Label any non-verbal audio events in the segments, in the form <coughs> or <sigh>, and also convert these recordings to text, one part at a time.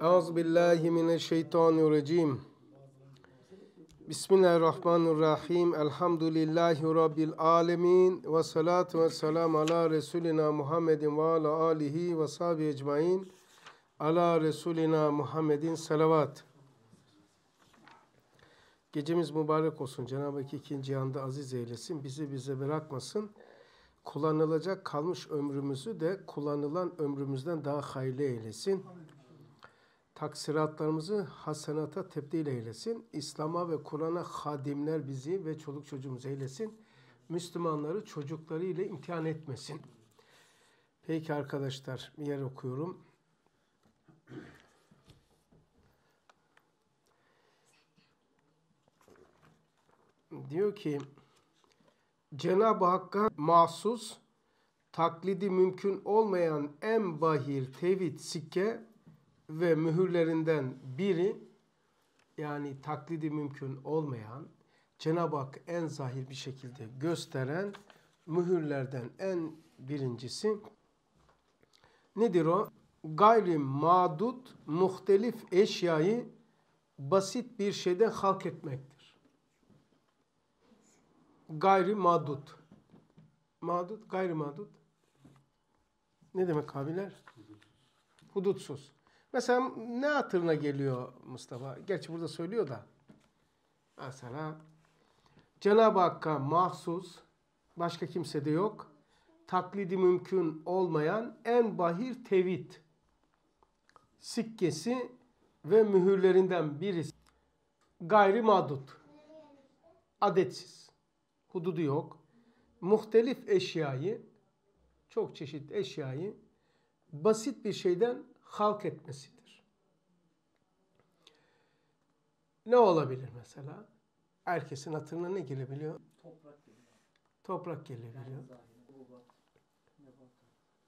Euzu billahi mineşşeytanirracim. Bismillahirrahmanirrahim. Elhamdülillahi rabbil alamin ve salatu vesselam ala resulina Muhammedin ve ala alihi ve sahbi ecmaîn. Ala resulina Muhammedin salavat. Gecemiz mübarek olsun. Cenab-ı Hak ikinci yanda aziz eylesin. Bizi bize bırakmasın. Kullanılacak kalmış ömrümüzü de kullanılan ömrümüzden daha hayırlı eylesin. Amin taksiratlarımızı hasenata tebdil eylesin. İslam'a ve Kur'an'a hadimler bizi ve çoluk çocuğumuz eylesin. Müslümanları çocukları ile imtihan etmesin. Peki arkadaşlar bir yer okuyorum. Diyor ki Cenab-ı Hakk'a mahsus taklidi mümkün olmayan en bahir tevhid sikke ve mühürlerinden biri yani taklidi mümkün olmayan Cenab-ı Hak en zahir bir şekilde gösteren mühürlerden en birincisi nedir o? Gayri madut muhtelif eşyayı basit bir şeyde halk etmektir. Gayri madut. Madut, gayri madut. Ne demek abiler? Hudutsuz. Mesela ne hatırına geliyor Mustafa? Gerçi burada söylüyor da. Mesela Cenab-ı Hakk'a mahsus, başka kimse de yok, taklidi mümkün olmayan en bahir tevit sikkesi ve mühürlerinden birisi gayri madut, adetsiz, hududu yok, muhtelif eşyayı, çok çeşit eşyayı basit bir şeyden halk etmesidir. Ne olabilir mesela? Herkesin hatırına ne gelebiliyor? Toprak gelebiliyor. Toprak gelebiliyor.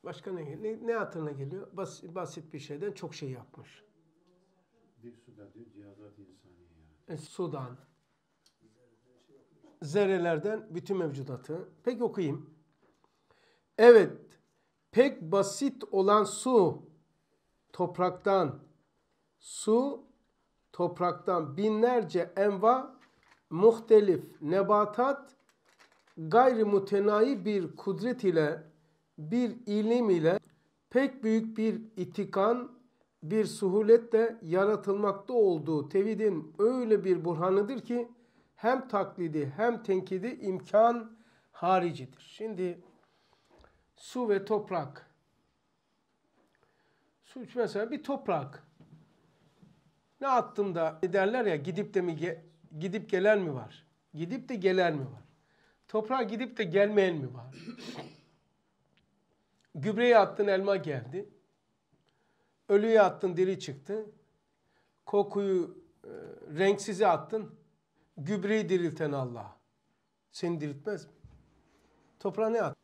Başka ne, ne, ne hatırına geliyor? Bas, basit bir şeyden çok şey yapmış. Bir suda diyor cihazat insani yani. E, sudan. Zerrelerden bütün mevcudatı. Pek okuyayım. Evet, pek basit olan su topraktan, su topraktan binlerce enva, muhtelif nebatat, gayri mutenayi bir kudret ile, bir ilim ile pek büyük bir itikan, bir suhuletle yaratılmakta olduğu tevhidin öyle bir burhanıdır ki hem taklidi hem tenkidi imkan haricidir. Şimdi su ve toprak şu mesela bir toprak. Ne attım da derler ya gidip de mi ge gidip gelen mi var? Gidip de gelen mi var? Toprağa gidip de gelmeyen mi var? Gübreyi attın elma geldi. ölüyü attın diri çıktı. Kokuyu e, renksize attın. Gübreyi dirilten Allah. Seni diriltmez mi? Toprağa ne at?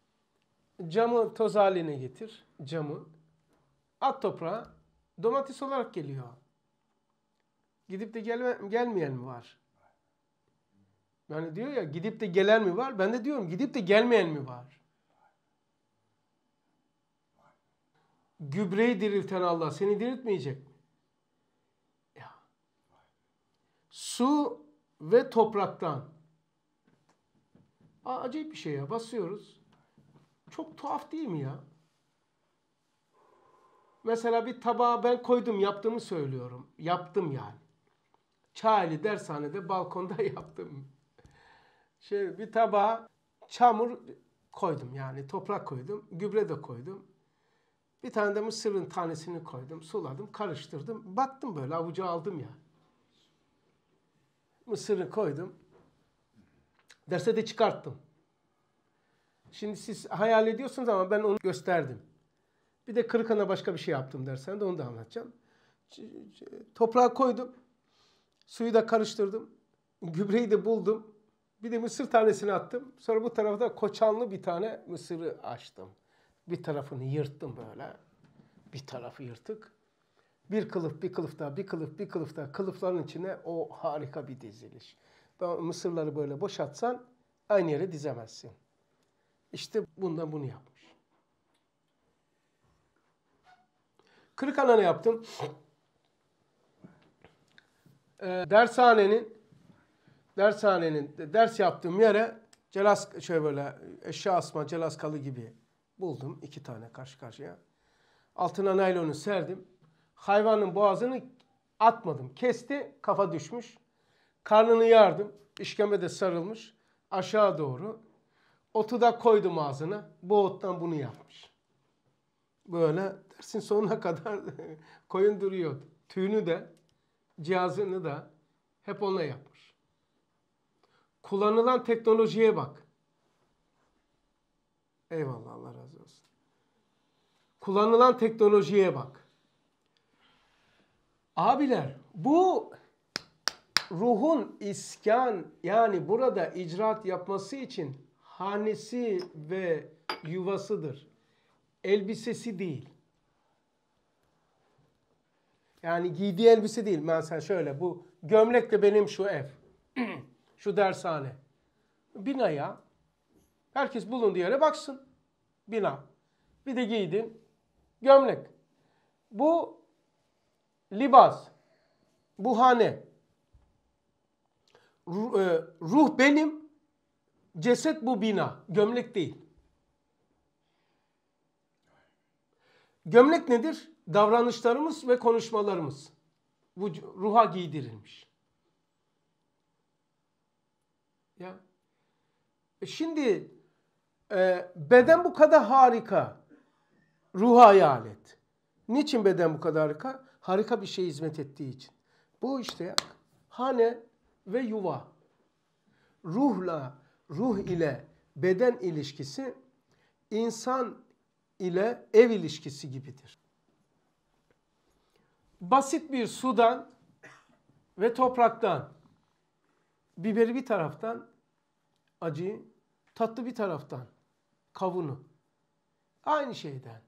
Camı toz haline getir. Camı at toprağa domates olarak geliyor. Gidip de gelme, gelmeyen mi var? Yani diyor ya gidip de gelen mi var? Ben de diyorum gidip de gelmeyen mi var? Gübreyi dirilten Allah seni diriltmeyecek mi? Ya. Su ve topraktan. Aa, acayip bir şey ya basıyoruz. Çok tuhaf değil mi ya? mesela bir tabağa ben koydum yaptığımı söylüyorum. Yaptım yani. Çayeli dershanede balkonda <laughs> yaptım. Şey bir tabağa çamur koydum yani toprak koydum, gübre de koydum. Bir tane de mısırın tanesini koydum, suladım, karıştırdım. Baktım böyle avucu aldım ya. Mısırı koydum. Derse de çıkarttım. Şimdi siz hayal ediyorsunuz ama ben onu gösterdim. Bir de kırıkana başka bir şey yaptım dersen de onu da anlatacağım. Toprağa koydum. Suyu da karıştırdım. Gübreyi de buldum. Bir de mısır tanesini attım. Sonra bu tarafta koçanlı bir tane mısırı açtım. Bir tarafını yırttım böyle. Bir tarafı yırtık. Bir kılıf, bir kılıf daha, bir kılıf, bir kılıf daha. Kılıfların içine o harika bir diziliş. Mısırları böyle boşatsan aynı yere dizemezsin. İşte bundan bunu yap. Kırık ana yaptım? E, dershanenin dershanenin ders yaptığım yere celas şöyle böyle eşya asma celaskalı gibi buldum iki tane karşı karşıya. Altına naylonu serdim. Hayvanın boğazını atmadım. Kesti, kafa düşmüş. Karnını yardım. İşkembe de sarılmış. Aşağı doğru. Otu da koydum ağzına. Bu ottan bunu yapmış. Böyle Dersin sonuna kadar <laughs> koyun duruyor. Tüyünü de, cihazını da hep onunla yapmış. Kullanılan teknolojiye bak. Eyvallah Allah razı olsun. Kullanılan teknolojiye bak. Abiler bu ruhun iskan yani burada icraat yapması için hanesi ve yuvasıdır. Elbisesi değil. Yani giydiği elbise değil. Mesela şöyle bu gömlek de benim şu ev. <clears throat> şu dershane. Binaya herkes bulunduğu yere baksın. Bina. Bir de giydin gömlek. Bu libas. Bu hane. E, ruh benim. Ceset bu bina. Gömlek değil. Gömlek nedir? davranışlarımız ve konuşmalarımız bu ruha giydirilmiş. Ya e şimdi e, beden bu kadar harika. Ruha alet. Niçin beden bu kadar harika? Harika bir şey hizmet ettiği için. Bu işte hane ve yuva. Ruhla, ruh ile beden ilişkisi insan ile ev ilişkisi gibidir basit bir sudan ve topraktan biberi bir taraftan acıyı tatlı bir taraftan kavunu aynı şeyden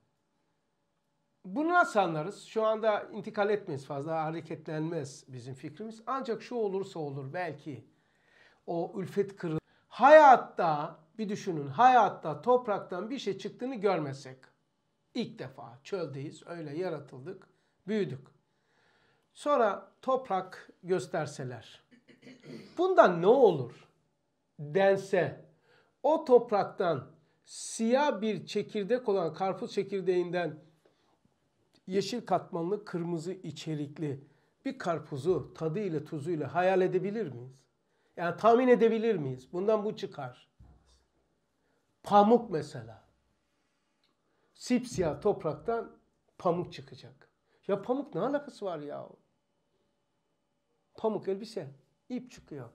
bunu nasıl anlarız? Şu anda intikal etmeyiz fazla hareketlenmez bizim fikrimiz. Ancak şu olursa olur belki o ülfet kırılır. Hayatta bir düşünün hayatta topraktan bir şey çıktığını görmesek. İlk defa çöldeyiz öyle yaratıldık büyüdük. Sonra toprak gösterseler. Bundan ne olur? Dense o topraktan siyah bir çekirdek olan karpuz çekirdeğinden yeşil katmanlı kırmızı içerikli bir karpuzu tadıyla tuzuyla hayal edebilir miyiz? Yani tahmin edebilir miyiz? Bundan bu çıkar. Pamuk mesela. Sipsiyah topraktan pamuk çıkacak. Ya pamuk ne alakası var ya? Pamuk elbise, ip çıkıyor.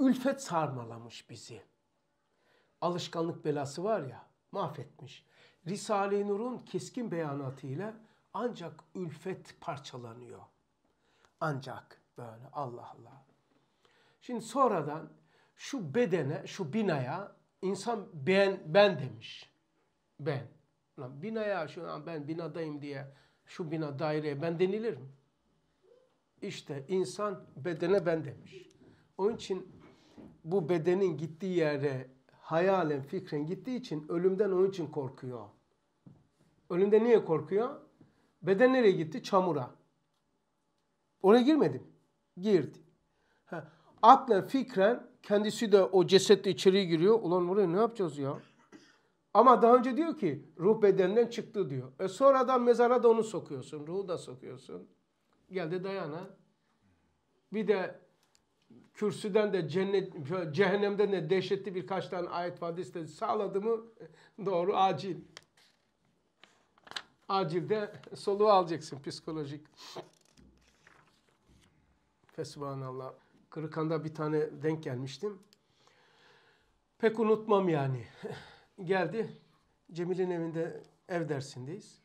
Ülfet sarmalamış bizi. Alışkanlık belası var ya, mahvetmiş. Risale-i Nur'un keskin beyanatıyla ancak ülfet parçalanıyor. Ancak böyle Allah Allah. Şimdi sonradan şu bedene, şu binaya insan ben ben demiş. Ben. Lan binaya şu an ben binadayım diye şu bina daireye ben denilir mi? İşte insan bedene ben demiş. Onun için bu bedenin gittiği yere hayalen, fikren gittiği için ölümden onun için korkuyor. Ölümde niye korkuyor? Beden nereye gitti? Çamura. Oraya girmedim. Girdi. Ha. Aklen, fikren kendisi de o cesette içeri giriyor. Ulan buraya ne yapacağız ya? Ama daha önce diyor ki ruh bedenden çıktı diyor. E sonradan mezara da onu sokuyorsun. Ruhu da sokuyorsun. Geldi dayana. Bir de kürsüden de cennet, cehennemden de dehşetli birkaç tane ayet ve hadis de sağladı mı doğru acil. Acilde soluğu alacaksın psikolojik. Fesubhanallah. Kırıkan'da bir tane denk gelmiştim. Pek unutmam yani. <laughs> Geldi. Cemil'in evinde ev dersindeyiz.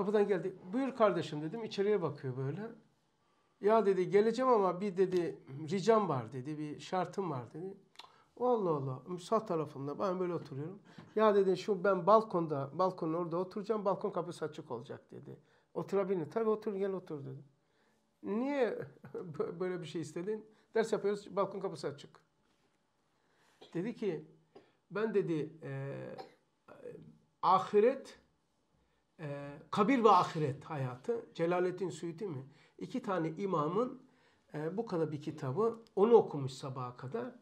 Kapıdan geldi. Buyur kardeşim dedim. İçeriye bakıyor böyle. Ya dedi geleceğim ama bir dedi ricam var dedi. Bir şartım var dedi. Allah Allah. Sağ tarafımda ben böyle oturuyorum. Ya dedi şu ben balkonda, balkonun orada oturacağım. Balkon kapısı açık olacak dedi. Oturabilir. Tabii otur gel otur dedim. Niye <laughs> böyle bir şey istedin? Ders yapıyoruz balkon kapısı açık. Dedi ki ben dedi e, ahiret e, kabir ve ahiret hayatı Celaleddin Suyuti mi? İki tane imamın e, bu kadar bir kitabı onu okumuş sabaha kadar.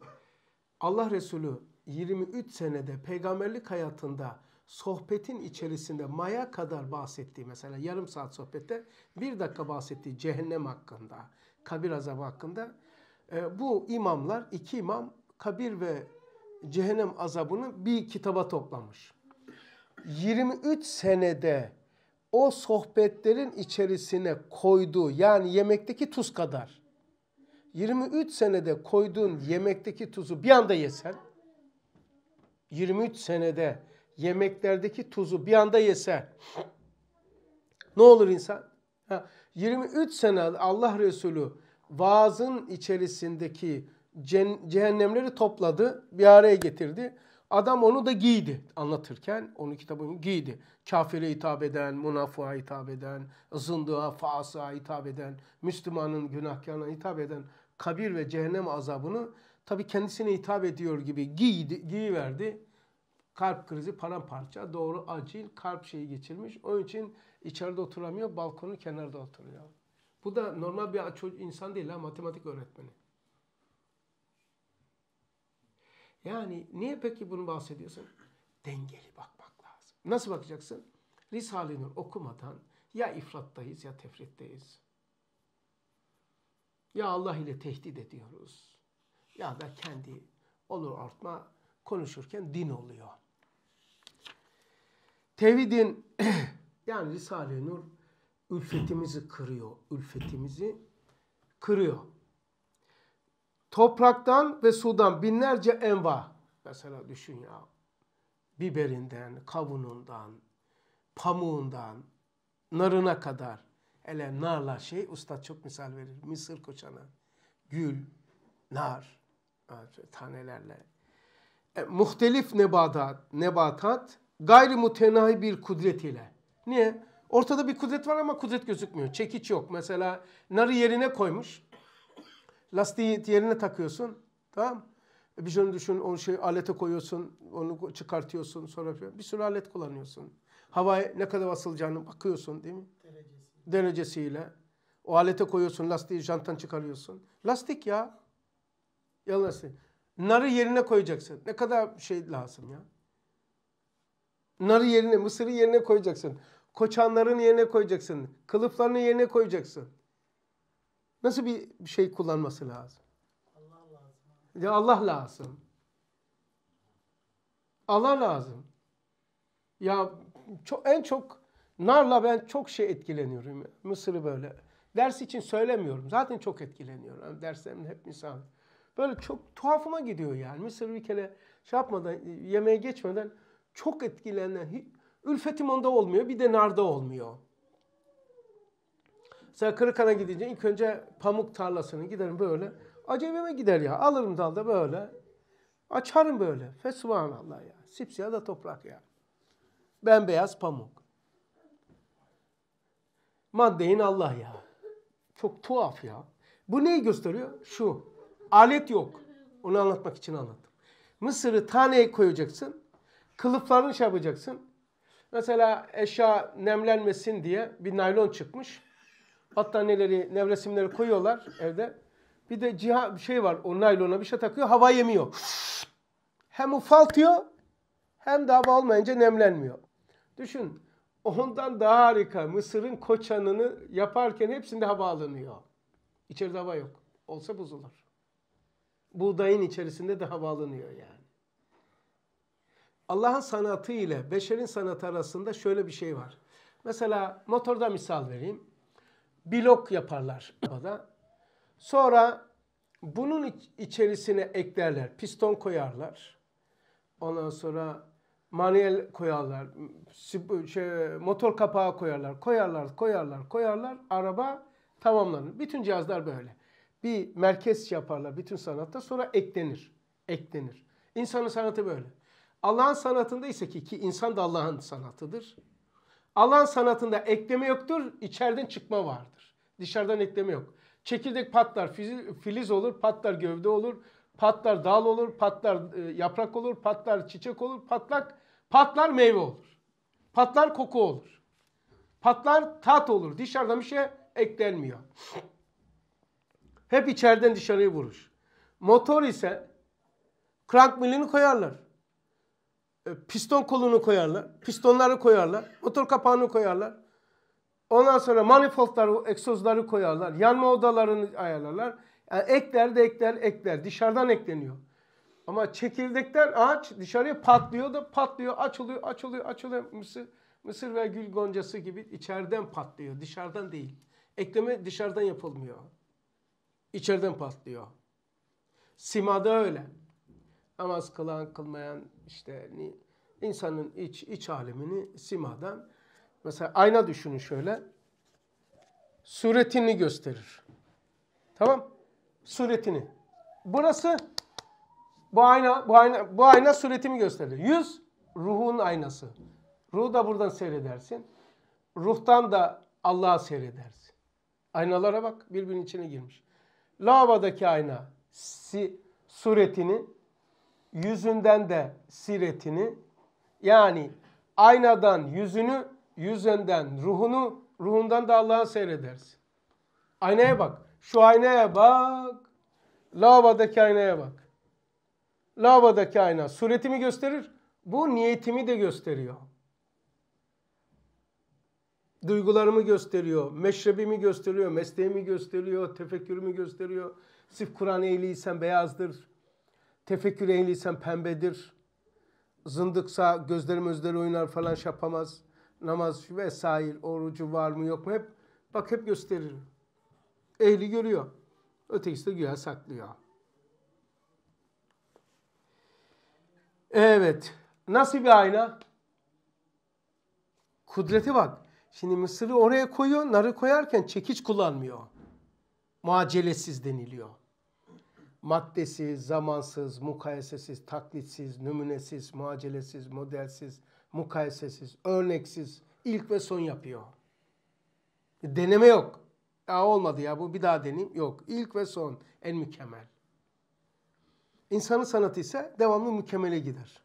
Allah Resulü 23 senede peygamberlik hayatında sohbetin içerisinde maya kadar bahsettiği mesela yarım saat sohbette bir dakika bahsettiği cehennem hakkında, kabir azabı hakkında e, bu imamlar iki imam kabir ve cehennem azabını bir kitaba toplamış. 23 senede o sohbetlerin içerisine koyduğu yani yemekteki tuz kadar 23 senede koyduğun yemekteki tuzu bir anda yesen 23 senede yemeklerdeki tuzu bir anda yese ne olur insan? Ha, 23 sene Allah Resulü vaazın içerisindeki cehennemleri topladı, bir araya getirdi. Adam onu da giydi anlatırken. Onu kitabın giydi. Kafire hitap eden, münafığa hitap eden, zındığa, faasığa hitap eden, Müslümanın günahkarına hitap eden kabir ve cehennem azabını tabi kendisine hitap ediyor gibi giydi, giyiverdi. Kalp krizi paramparça. Doğru acil kalp şeyi geçirmiş. Onun için içeride oturamıyor. Balkonun kenarda oturuyor. Bu da normal bir insan değil ha matematik öğretmeni. Yani niye peki bunu bahsediyorsun? Dengeli bakmak lazım. Nasıl bakacaksın? Risale-i Nur okumadan ya ifrattayız ya tefritteyiz. Ya Allah ile tehdit ediyoruz. Ya da kendi olur artma konuşurken din oluyor. Tevhidin <clears throat> yani Risale-i Nur ülfetimizi kırıyor. Ülfetimizi kırıyor. Topraktan ve sudan binlerce enva. Mesela düşün ya. Biberinden, kavunundan, pamuğundan, narına kadar. Hele narla şey, usta çok misal verir. Mısır koçanı. Gül, nar, tanelerle. E, muhtelif nebatat, nebatat gayri mutenahi bir kudret ile. Niye? Ortada bir kudret var ama kudret gözükmüyor. Çekiç yok. Mesela narı yerine koymuş. Lastiği diğerine takıyorsun. Tamam e, Bir şey düşün, onu şey alete koyuyorsun, onu çıkartıyorsun sonra falan. Bir sürü alet kullanıyorsun. Havaya ne kadar asılacağını bakıyorsun değil mi? Derecesi. Derecesiyle. O alete koyuyorsun, lastiği janttan çıkarıyorsun. Lastik ya. Ya lastik. Narı yerine koyacaksın. Ne kadar şey lazım ya. Narı yerine, mısırı yerine koyacaksın. Koçanların yerine koyacaksın. Kılıflarını yerine koyacaksın. Nasıl bir şey kullanması lazım? Allah lazım. Ya Allah lazım. Allah lazım. Ya çok, en çok narla ben çok şey etkileniyorum. Mısır'ı böyle. Ders için söylemiyorum. Zaten çok etkileniyorum. Yani derslerim hep misal. Böyle çok tuhafıma gidiyor yani. Mısır bir kere şey yapmadan, yemeğe geçmeden çok etkilenen, ülfetim onda olmuyor. Bir de narda olmuyor. Mesela Kırıkan'a gidince ilk önce pamuk tarlasını giderim böyle. Acemime gider ya. Alırım dalda böyle. Açarım böyle. Fesubhanallah ya. Sipsiyah da toprak ya. Bembeyaz pamuk. Maddeyin Allah ya. Çok tuhaf ya. Bu neyi gösteriyor? Şu. Alet yok. Onu anlatmak için anlattım. Mısır'ı taneye koyacaksın. Kılıflarını şey yapacaksın. Mesela eşya nemlenmesin diye bir naylon çıkmış battaniyeleri, nevresimleri koyuyorlar evde. Bir de bir şey var o naylona bir şey takıyor hava yemiyor. Hem ufaltıyor hem de hava olmayınca nemlenmiyor. Düşün ondan daha harika Mısır'ın koçanını yaparken hepsinde hava alınıyor. İçeride hava yok. Olsa bozulur. Buğdayın içerisinde de hava alınıyor yani. Allah'ın sanatı ile beşerin sanatı arasında şöyle bir şey var. Mesela motorda misal vereyim blok yaparlar arabada. Sonra bunun içerisine eklerler, piston koyarlar. Ondan sonra manuel koyarlar, şey, motor kapağı koyarlar, koyarlar, koyarlar, koyarlar. Araba tamamlanır. Bütün cihazlar böyle. Bir merkez şey yaparlar bütün sanatta sonra eklenir. Eklenir. İnsanın sanatı böyle. Allah'ın sanatında ise ki, ki insan da Allah'ın sanatıdır. Alan sanatında ekleme yoktur, içeriden çıkma vardır. Dışarıdan ekleme yok. Çekirdek patlar, filiz olur, patlar gövde olur, patlar dal olur, patlar e, yaprak olur, patlar çiçek olur, patlak patlar meyve olur. Patlar koku olur. Patlar tat olur. Dışarıdan bir şey eklenmiyor. Hep içeriden dışarıya vurur. Motor ise krank milini koyarlar. E, piston kolunu koyarlar. Pistonları koyarlar. Motor kapağını koyarlar. Ondan sonra manifoldları, egzozları koyarlar. Yanma odalarını ayarlarlar. Yani ekler de ekler ekler. Dışarıdan ekleniyor. Ama çekirdekten ağaç dışarıya patlıyor da patlıyor. Açılıyor, açılıyor, açılıyor. Mısır, mısır ve gül goncası gibi içeriden patlıyor. Dışarıdan değil. Ekleme dışarıdan yapılmıyor. İçeriden patlıyor. Simada öyle namaz kılan kılmayan işte insanın iç iç alemini simadan mesela ayna düşünün şöyle suretini gösterir. Tamam? Suretini. Burası bu ayna bu ayna bu ayna suretimi gösterir. Yüz ruhun aynası. Ruhu da buradan seyredersin. Ruhtan da Allah'a seyredersin. Aynalara bak birbirinin içine girmiş. Lavadaki ayna si, suretini yüzünden de siretini yani aynadan yüzünü, yüzünden ruhunu, ruhundan da Allah'ı seyredersin. Aynaya bak. Şu aynaya bak. Lavabodaki aynaya bak. Lavabodaki ayna suretimi gösterir. Bu niyetimi de gösteriyor. Duygularımı gösteriyor, meşrebimi gösteriyor, mesleğimi gösteriyor, tefekkürümü gösteriyor. Sif Kur'an eğiliysem beyazdır, Tefekkür ehliysen pembedir. Zındıksa gözlerim mözleri oynar falan şey yapamaz. Namaz vesaire, orucu var mı yok mu hep bak hep gösterir. Ehli görüyor. Ötekisi de güya saklıyor. Evet. Nasıl bir ayna? Kudreti bak. Şimdi mısırı oraya koyuyor. Narı koyarken çekiç kullanmıyor. Muacelesiz deniliyor maddesiz, zamansız, mukayesesiz, taklitsiz, nümunesiz, muacelesiz, modelsiz, mukayesesiz, örneksiz, ilk ve son yapıyor. Deneme yok. Aa, olmadı ya bu bir daha deneyim. Yok. İlk ve son en mükemmel. İnsanın sanatı ise devamlı mükemmele gider.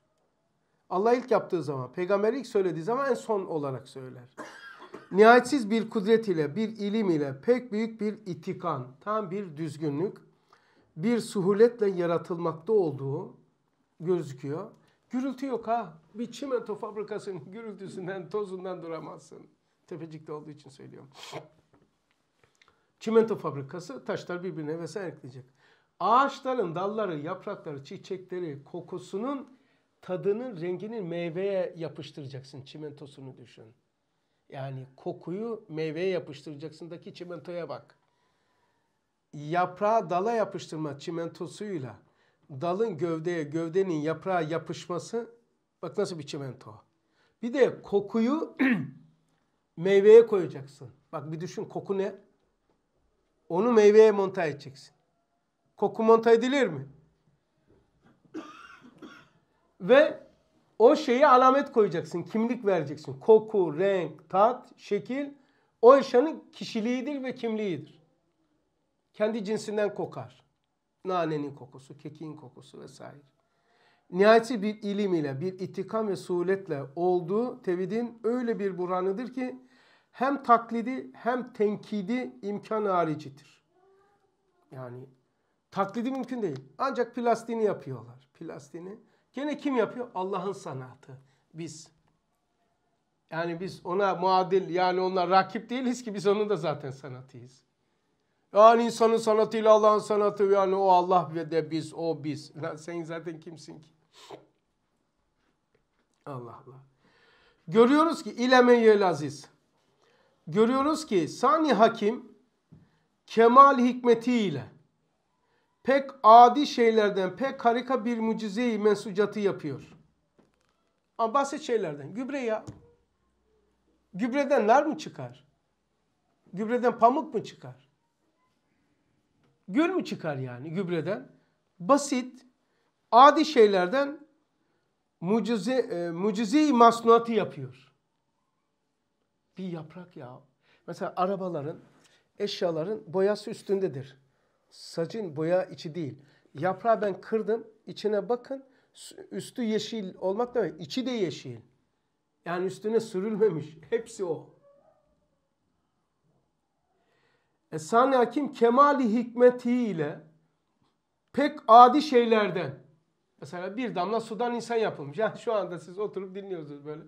Allah ilk yaptığı zaman, peygamber ilk söylediği zaman en son olarak söyler. <coughs> Nihayetsiz bir kudret ile, bir ilim ile pek büyük bir itikan, tam bir düzgünlük bir suhuletle yaratılmakta olduğu gözüküyor. Gürültü yok ha. Bir çimento fabrikasının <laughs> gürültüsünden, tozundan duramazsın. Tepecikte olduğu için söylüyorum. <laughs> Çimento fabrikası taşlar birbirine vesaire ekleyecek. Ağaçların dalları, yaprakları, çiçekleri, kokusunun tadının, renginin meyveye yapıştıracaksın. Çimentosunu düşün. Yani kokuyu meyveye yapıştıracaksındaki çimentoya bak yaprağa dala yapıştırma çimentosuyla dalın gövdeye, gövdenin yaprağa yapışması bak nasıl bir çimento. Bir de kokuyu <clears throat> meyveye koyacaksın. Bak bir düşün koku ne? Onu meyveye monta edeceksin. Koku monta edilir mi? <clears throat> Ve o şeyi alamet koyacaksın, kimlik vereceksin. Koku, renk, tat, şekil o eşyanın kişiliğidir ve kimliğidir kendi cinsinden kokar. Nanenin kokusu, kekin kokusu vesaire. Nihayeti bir ilim ile, bir itikam ve suhuletle olduğu tevhidin öyle bir buranıdır ki hem taklidi hem tenkidi imkan haricidir. Yani taklidi mümkün değil. Ancak plastiğini yapıyorlar. Plastiğini. Gene kim yapıyor? Allah'ın sanatı. Biz. Yani biz ona muadil yani onlar rakip değiliz ki biz onun da zaten sanatıyız. Yani insanın sanatıyla Allah'ın sanatı yani o Allah ve de biz o biz. Lan sen zaten kimsin ki? Allah Allah. Görüyoruz ki ilemeyel aziz. Görüyoruz ki sani hakim kemal hikmetiyle pek adi şeylerden pek harika bir mucizeyi mensucatı yapıyor. Ama basit şeylerden. Gübre ya. Gübreden nar mı çıkar? Gübreden pamuk mu çıkar? Gül mü çıkar yani gübreden? Basit, adi şeylerden mucize, e, mucize masnuatı yapıyor. Bir yaprak ya. Mesela arabaların, eşyaların boyası üstündedir. Sacın boya içi değil. Yaprağı ben kırdım, içine bakın. Üstü yeşil olmak demek, içi de yeşil. Yani üstüne sürülmemiş. Hepsi o. E, Sani Hakim kemali hikmeti ile pek adi şeylerden mesela bir damla sudan insan yapılmış. Yani şu anda siz oturup dinliyorsunuz böyle.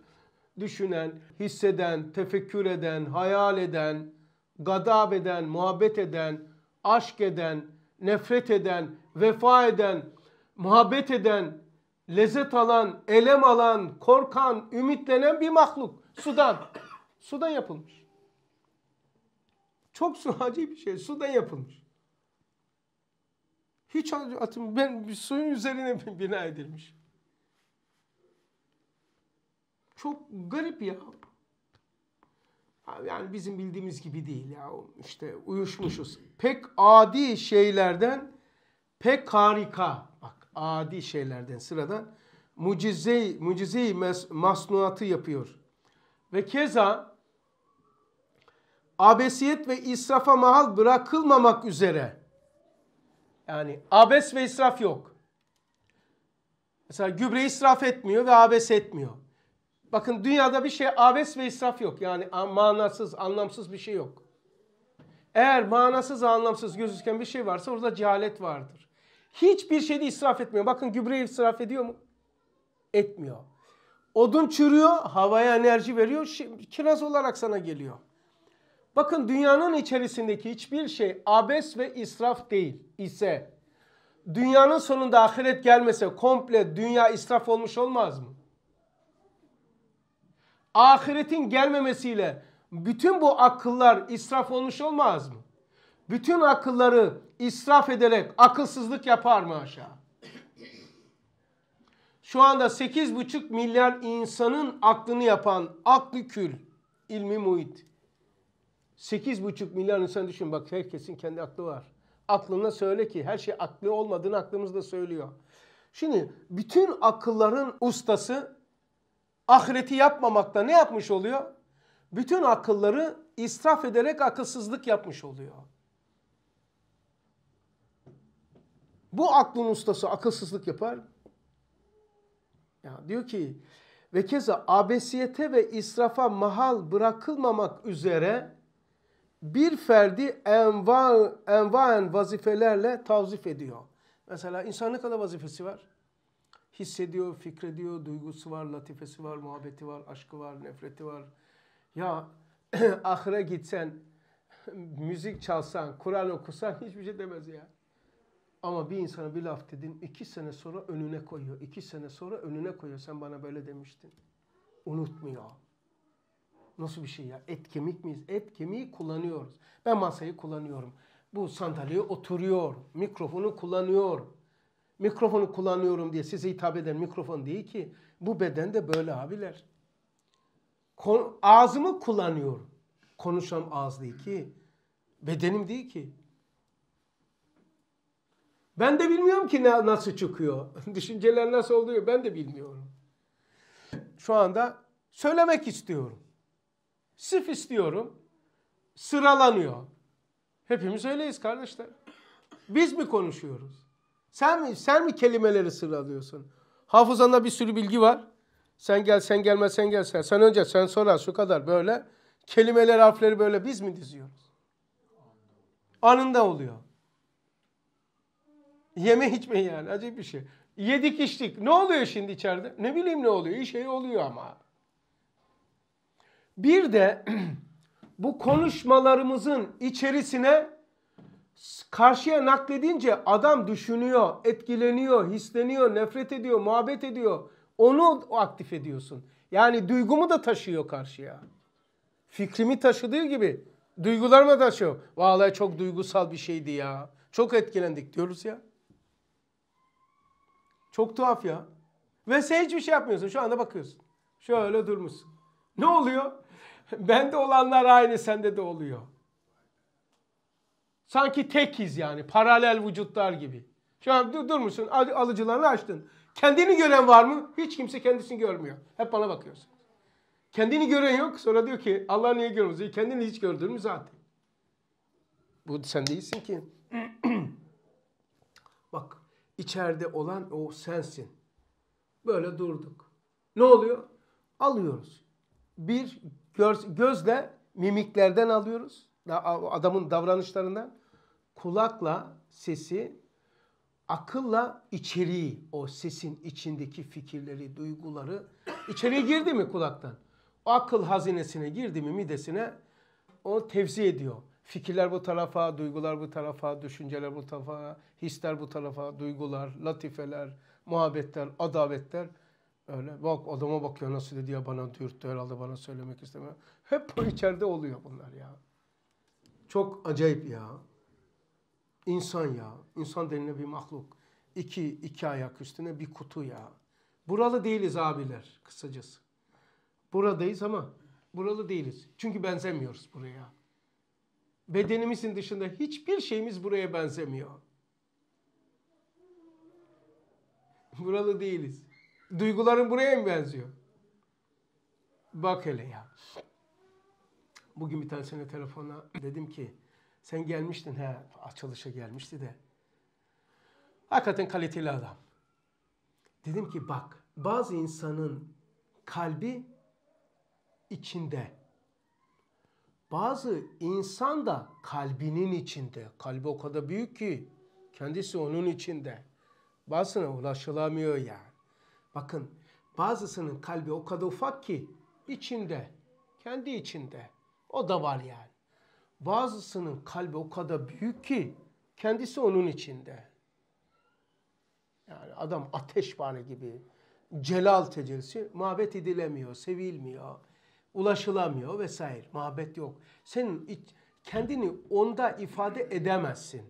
Düşünen, hisseden, tefekkür eden, hayal eden, gadab eden, muhabbet eden, aşk eden, nefret eden, vefa eden, muhabbet eden, lezzet alan, elem alan, korkan, ümitlenen bir mahluk. Sudan. Sudan yapılmış. Çok su <laughs> bir şey. Suda yapılmış. Hiç atım ben bir suyun üzerine <laughs> bina edilmiş. Çok garip ya. Yani bizim bildiğimiz gibi değil ya. İşte uyuşmuşuz. Pek adi şeylerden pek harika. Bak adi şeylerden sıradan mucize mucize masnuatı yapıyor. Ve keza abesiyet ve israfa mahal bırakılmamak üzere. Yani abes ve israf yok. Mesela gübre israf etmiyor ve abes etmiyor. Bakın dünyada bir şey abes ve israf yok. Yani manasız, anlamsız bir şey yok. Eğer manasız, anlamsız gözüken bir şey varsa orada cehalet vardır. Hiçbir şeyi israf etmiyor. Bakın gübre israf ediyor mu? Etmiyor. Odun çürüyor, havaya enerji veriyor, kiraz olarak sana geliyor. Bakın dünyanın içerisindeki hiçbir şey abes ve israf değil ise dünyanın sonunda ahiret gelmese komple dünya israf olmuş olmaz mı? Ahiretin gelmemesiyle bütün bu akıllar israf olmuş olmaz mı? Bütün akılları israf ederek akılsızlık yapar mı aşağı? Şu anda 8,5 milyar insanın aklını yapan aklı kül ilmi muhit. 8,5 milyar insan düşün bak herkesin kendi aklı var. Aklına söyle ki her şey aklı olmadığını aklımız da söylüyor. Şimdi bütün akılların ustası ahireti yapmamakta ne yapmış oluyor? Bütün akılları israf ederek akılsızlık yapmış oluyor. Bu aklın ustası akılsızlık yapar. Ya diyor ki ve keza abesiyete ve israfa mahal bırakılmamak üzere bir ferdi enva, envaen vazifelerle tavzif ediyor. Mesela insan ne kadar vazifesi var? Hissediyor, fikrediyor, duygusu var, latifesi var, muhabbeti var, aşkı var, nefreti var. Ya <clears throat> ahire gitsen, müzik çalsan, Kur'an okusan <laughs> hiçbir şey demez ya. Ama bir insana bir laf dedin, iki sene sonra önüne koyuyor. iki sene sonra önüne koyuyor. Sen bana böyle demiştin. Unutmuyor. Nasıl bir şey ya? Et kemik miyiz? Et kemiği kullanıyoruz. Ben masayı kullanıyorum. Bu sandalyeye oturuyor. Mikrofonu kullanıyor. Mikrofonu kullanıyorum diye size hitap eden mikrofon değil ki. Bu beden de böyle abiler. Kon ağzımı kullanıyorum. Konuşan ağız değil ki. Bedenim değil ki. Ben de bilmiyorum ki nasıl çıkıyor. <laughs> Düşünceler nasıl oluyor ben de bilmiyorum. Şu anda söylemek istiyorum. Sif istiyorum. Sıralanıyor. Hepimiz öyleyiz kardeşler. Biz mi konuşuyoruz? Sen mi, sen mi kelimeleri sıralıyorsun? Hafızanda bir sürü bilgi var. Sen gel, sen gelme, sen gel, sen, sen önce, sen sonra, şu kadar böyle. Kelimeler, harfleri böyle biz mi diziyoruz? Anında oluyor. Yeme içme yani acayip bir şey. Yedik içtik. Ne oluyor şimdi içeride? Ne bileyim ne oluyor? İyi şey oluyor ama. Bir de <clears throat> bu konuşmalarımızın içerisine karşıya nakledince adam düşünüyor, etkileniyor, hisleniyor, nefret ediyor, muhabbet ediyor. Onu aktif ediyorsun. Yani duygumu da taşıyor karşıya. Fikrimi taşıdığı gibi duygularımı da taşıyor. Vallahi çok duygusal bir şeydi ya. Çok etkilendik diyoruz ya. Çok tuhaf ya. Ve sen hiçbir şey yapmıyorsun. Şu anda bakıyorsun. Şöyle durmuşsun. Ne oluyor? <laughs> Bende olanlar aynı sende de oluyor. Sanki tekiz yani paralel vücutlar gibi. Şu an dur, durmuşsun al, alıcılarını açtın. Kendini gören var mı? Hiç kimse kendisini görmüyor. Hep bana bakıyorsun. Kendini gören yok. Sonra diyor ki Allah niye görmüyor? Diyor, Kendini hiç gördün mü zaten? Bu sen değilsin ki. <clears throat> Bak içeride olan o sensin. Böyle durduk. Ne oluyor? Alıyoruz. Bir Göz, gözle mimiklerden alıyoruz. Adamın davranışlarından. Kulakla sesi, akılla içeriği, o sesin içindeki fikirleri, duyguları içeriye girdi mi kulaktan? O akıl hazinesine girdi mi midesine o tevzi ediyor. Fikirler bu tarafa, duygular bu tarafa, düşünceler bu tarafa, hisler bu tarafa, duygular, latifeler, muhabbetler, adavetler. Öyle bak adama bakıyor nasıl dedi ya bana dürttü herhalde bana söylemek istemiyor. Hep o içeride oluyor bunlar ya. Çok acayip ya. İnsan ya. İnsan denilen bir mahluk. İki, iki ayak üstüne bir kutu ya. Buralı değiliz abiler kısacası. Buradayız ama buralı değiliz. Çünkü benzemiyoruz buraya. Bedenimizin dışında hiçbir şeyimiz buraya benzemiyor. Buralı değiliz. Duyguların buraya mı benziyor? Bak hele ya. Bugün bir tanesine telefona dedim ki sen gelmiştin he açılışa gelmişti de. Hakikaten kaliteli adam. Dedim ki bak bazı insanın kalbi içinde. Bazı insan da kalbinin içinde. Kalbi o kadar büyük ki kendisi onun içinde. Bazısına ulaşılamıyor ya. Yani. Bakın bazısının kalbi o kadar ufak ki içinde, kendi içinde. O da var yani. Bazısının kalbi o kadar büyük ki kendisi onun içinde. Yani adam ateş ateşpare gibi celal tecellisi muhabbet edilemiyor, sevilmiyor, ulaşılamıyor vesaire. Muhabbet yok. Senin iç, kendini onda ifade edemezsin.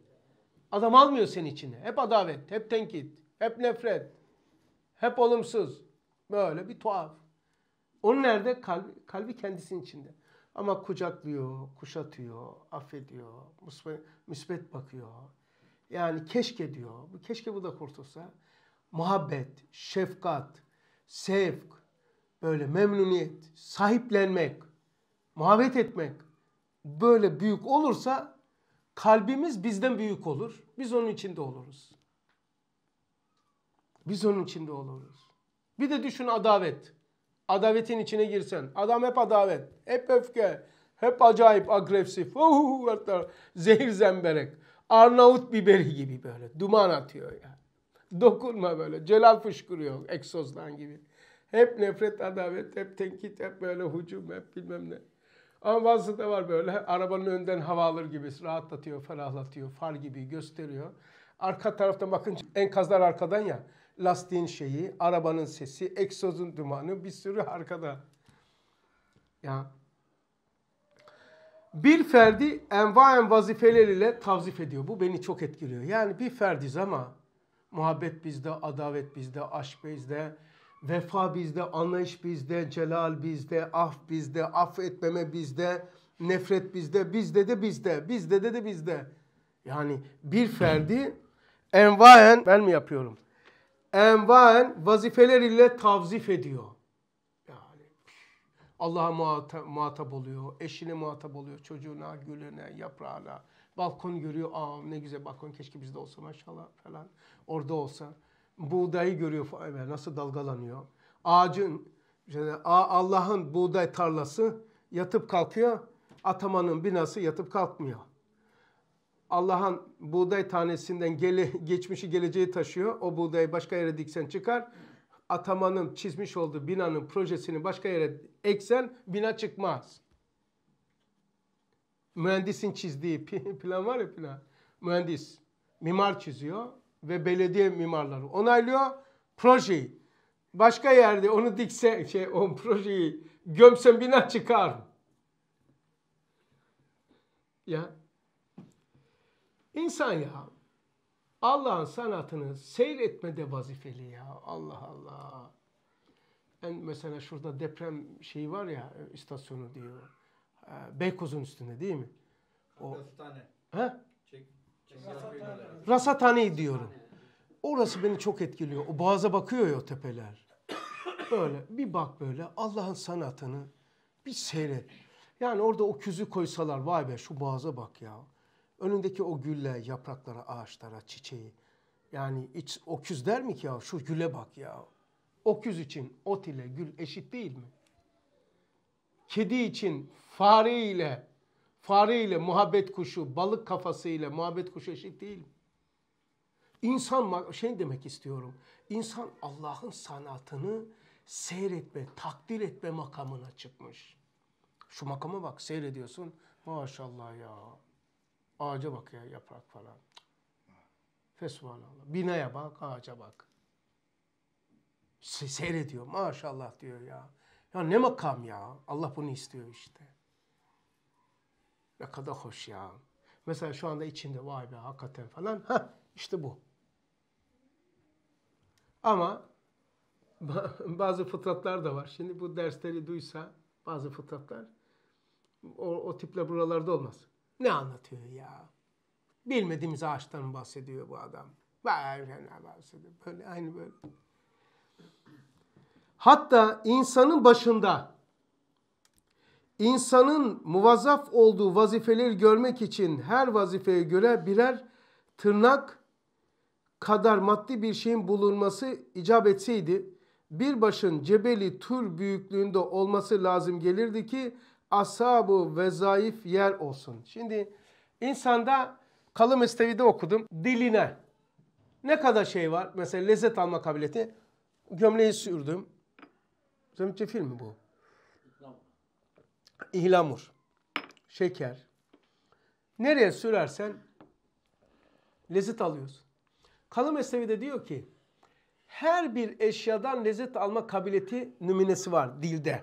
Adam almıyor senin içine. Hep adavet, hep tenkit, hep nefret. Hep olumsuz. Böyle bir tuhaf. Onun nerede? Kalbi, kalbi kendisinin içinde. Ama kucaklıyor, kuşatıyor, affediyor, müsbet, müsbet bakıyor. Yani keşke diyor. keşke bu da kurtulsa. Muhabbet, şefkat, sevk, böyle memnuniyet, sahiplenmek, muhabbet etmek böyle büyük olursa kalbimiz bizden büyük olur. Biz onun içinde oluruz. Biz onun içinde oluruz. Bir de düşün adavet. Adavetin içine girsen. Adam hep adavet. Hep öfke. Hep acayip agresif. Uhuhu, hatta zehir zemberek. Arnavut biberi gibi böyle. Duman atıyor ya. Yani. Dokunma böyle. Celal fışkırıyor egzozdan gibi. Hep nefret, adavet, hep tenkit, hep böyle hucum, hep bilmem ne. Ama bazı da var böyle arabanın önden hava alır gibi rahatlatıyor, ferahlatıyor, far gibi gösteriyor. Arka tarafta bakınca enkazlar arkadan ya lastiğin şeyi, arabanın sesi, egzozun dumanı bir sürü arkada. Ya bir ferdi envaen vazifeler ile tavzif ediyor. Bu beni çok etkiliyor. Yani bir ferdiz ama muhabbet bizde, adavet bizde, aşk bizde, vefa bizde, anlayış bizde, celal bizde, af bizde, affetmeme bizde, nefret bizde, bizde de bizde, bizde de de bizde. Yani bir ferdi envaen ben mi yapıyorum? envaen vazifeler ile tavzif ediyor. Yani Allah'a muhatap, muhatap oluyor, eşine muhatap oluyor, çocuğuna, gülüne, yaprağına. Balkon görüyor, aa ne güzel balkon keşke bizde olsa maşallah falan. Orada olsa. Buğdayı görüyor, falan. nasıl dalgalanıyor. Ağacın, yani Allah'ın buğday tarlası yatıp kalkıyor, atamanın binası yatıp kalkmıyor. Allah'ın buğday tanesinden gele, geçmişi geleceği taşıyor. O buğdayı başka yere diksen çıkar. Atamanın çizmiş olduğu binanın projesini başka yere eksen bina çıkmaz. Mühendisin çizdiği plan var ya plan. Mühendis mimar çiziyor ve belediye mimarları onaylıyor projeyi. Başka yerde onu dikse şey o projeyi gömsen bina çıkar. Ya İnsan ya. Allah'ın sanatını seyretmede vazifeli ya. Allah Allah. En mesela şurada deprem şeyi var ya e, istasyonu diyor. Beykoz'un üstünde değil mi? O... Hastane. He? Rasathane. Rasathane diyorum. Orası beni çok etkiliyor. O boğaza bakıyor ya o tepeler. Böyle bir bak böyle Allah'ın sanatını bir seyret. Yani orada o küzü koysalar vay be şu boğaza bak ya önündeki o gülle, yapraklara, ağaçlara, çiçeği. Yani iç, öküz der mi ki ya şu güle bak ya. Öküz için ot ile gül eşit değil mi? Kedi için fare ile, fare ile muhabbet kuşu, balık kafası ile muhabbet kuşu eşit değil mi? İnsan, şey demek istiyorum. İnsan Allah'ın sanatını seyretme, takdir etme makamına çıkmış. Şu makama bak seyrediyorsun. Maşallah ya. Ağaca bak ya yaprak falan. Fesubhanallah. Binaya bak, ağaca bak. Se seyrediyor maşallah diyor ya. Ya ne makam ya. Allah bunu istiyor işte. Ne kadar hoş ya. Mesela şu anda içinde vay be hakikaten falan. Ha işte bu. Ama bazı fıtratlar da var. Şimdi bu dersleri duysa bazı fıtratlar o, o tiple buralarda olmaz. Ne anlatıyor ya? Bilmediğimiz ağaçtan bahsediyor bu adam. bahsediyor. Böyle aynı böyle. Hatta insanın başında insanın muvazzaf olduğu vazifeleri görmek için her vazifeye göre birer tırnak kadar maddi bir şeyin bulunması icap etseydi bir başın cebeli tur büyüklüğünde olması lazım gelirdi ki asabu vezaif yer olsun. Şimdi insanda kalım mestevide okudum. Diline ne kadar şey var? Mesela lezzet alma kabiliyeti. Gömleği sürdüm. Zemitçe film mi bu? İhlamur. Şeker. Nereye sürersen lezzet alıyorsun. Kalım mestevide diyor ki her bir eşyadan lezzet alma kabiliyeti nüminesi var dilde.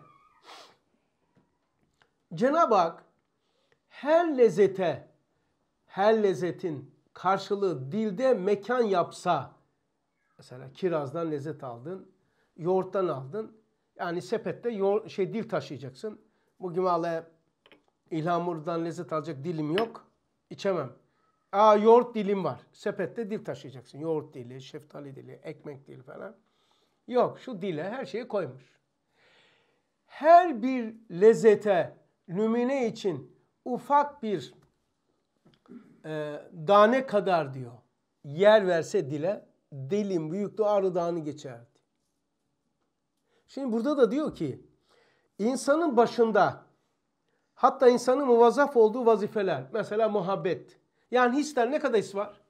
Cenab-ı Hak her lezzete, her lezzetin karşılığı dilde mekan yapsa, mesela kirazdan lezzet aldın, yoğurttan aldın, yani sepette yoğurt, şey dil taşıyacaksın. Bugün valla ilhamurdan lezzet alacak dilim yok, içemem. Aa yoğurt dilim var. Sepette dil taşıyacaksın. Yoğurt dili, şeftali dili, ekmek dili falan. Yok şu dile her şeyi koymuş. Her bir lezzete Lümine için ufak bir e, tane kadar diyor yer verse dile dilin büyüklüğü arı dağını geçerdi. Şimdi burada da diyor ki insanın başında hatta insanın muvazzaf olduğu vazifeler mesela muhabbet yani hisler ne kadar his var?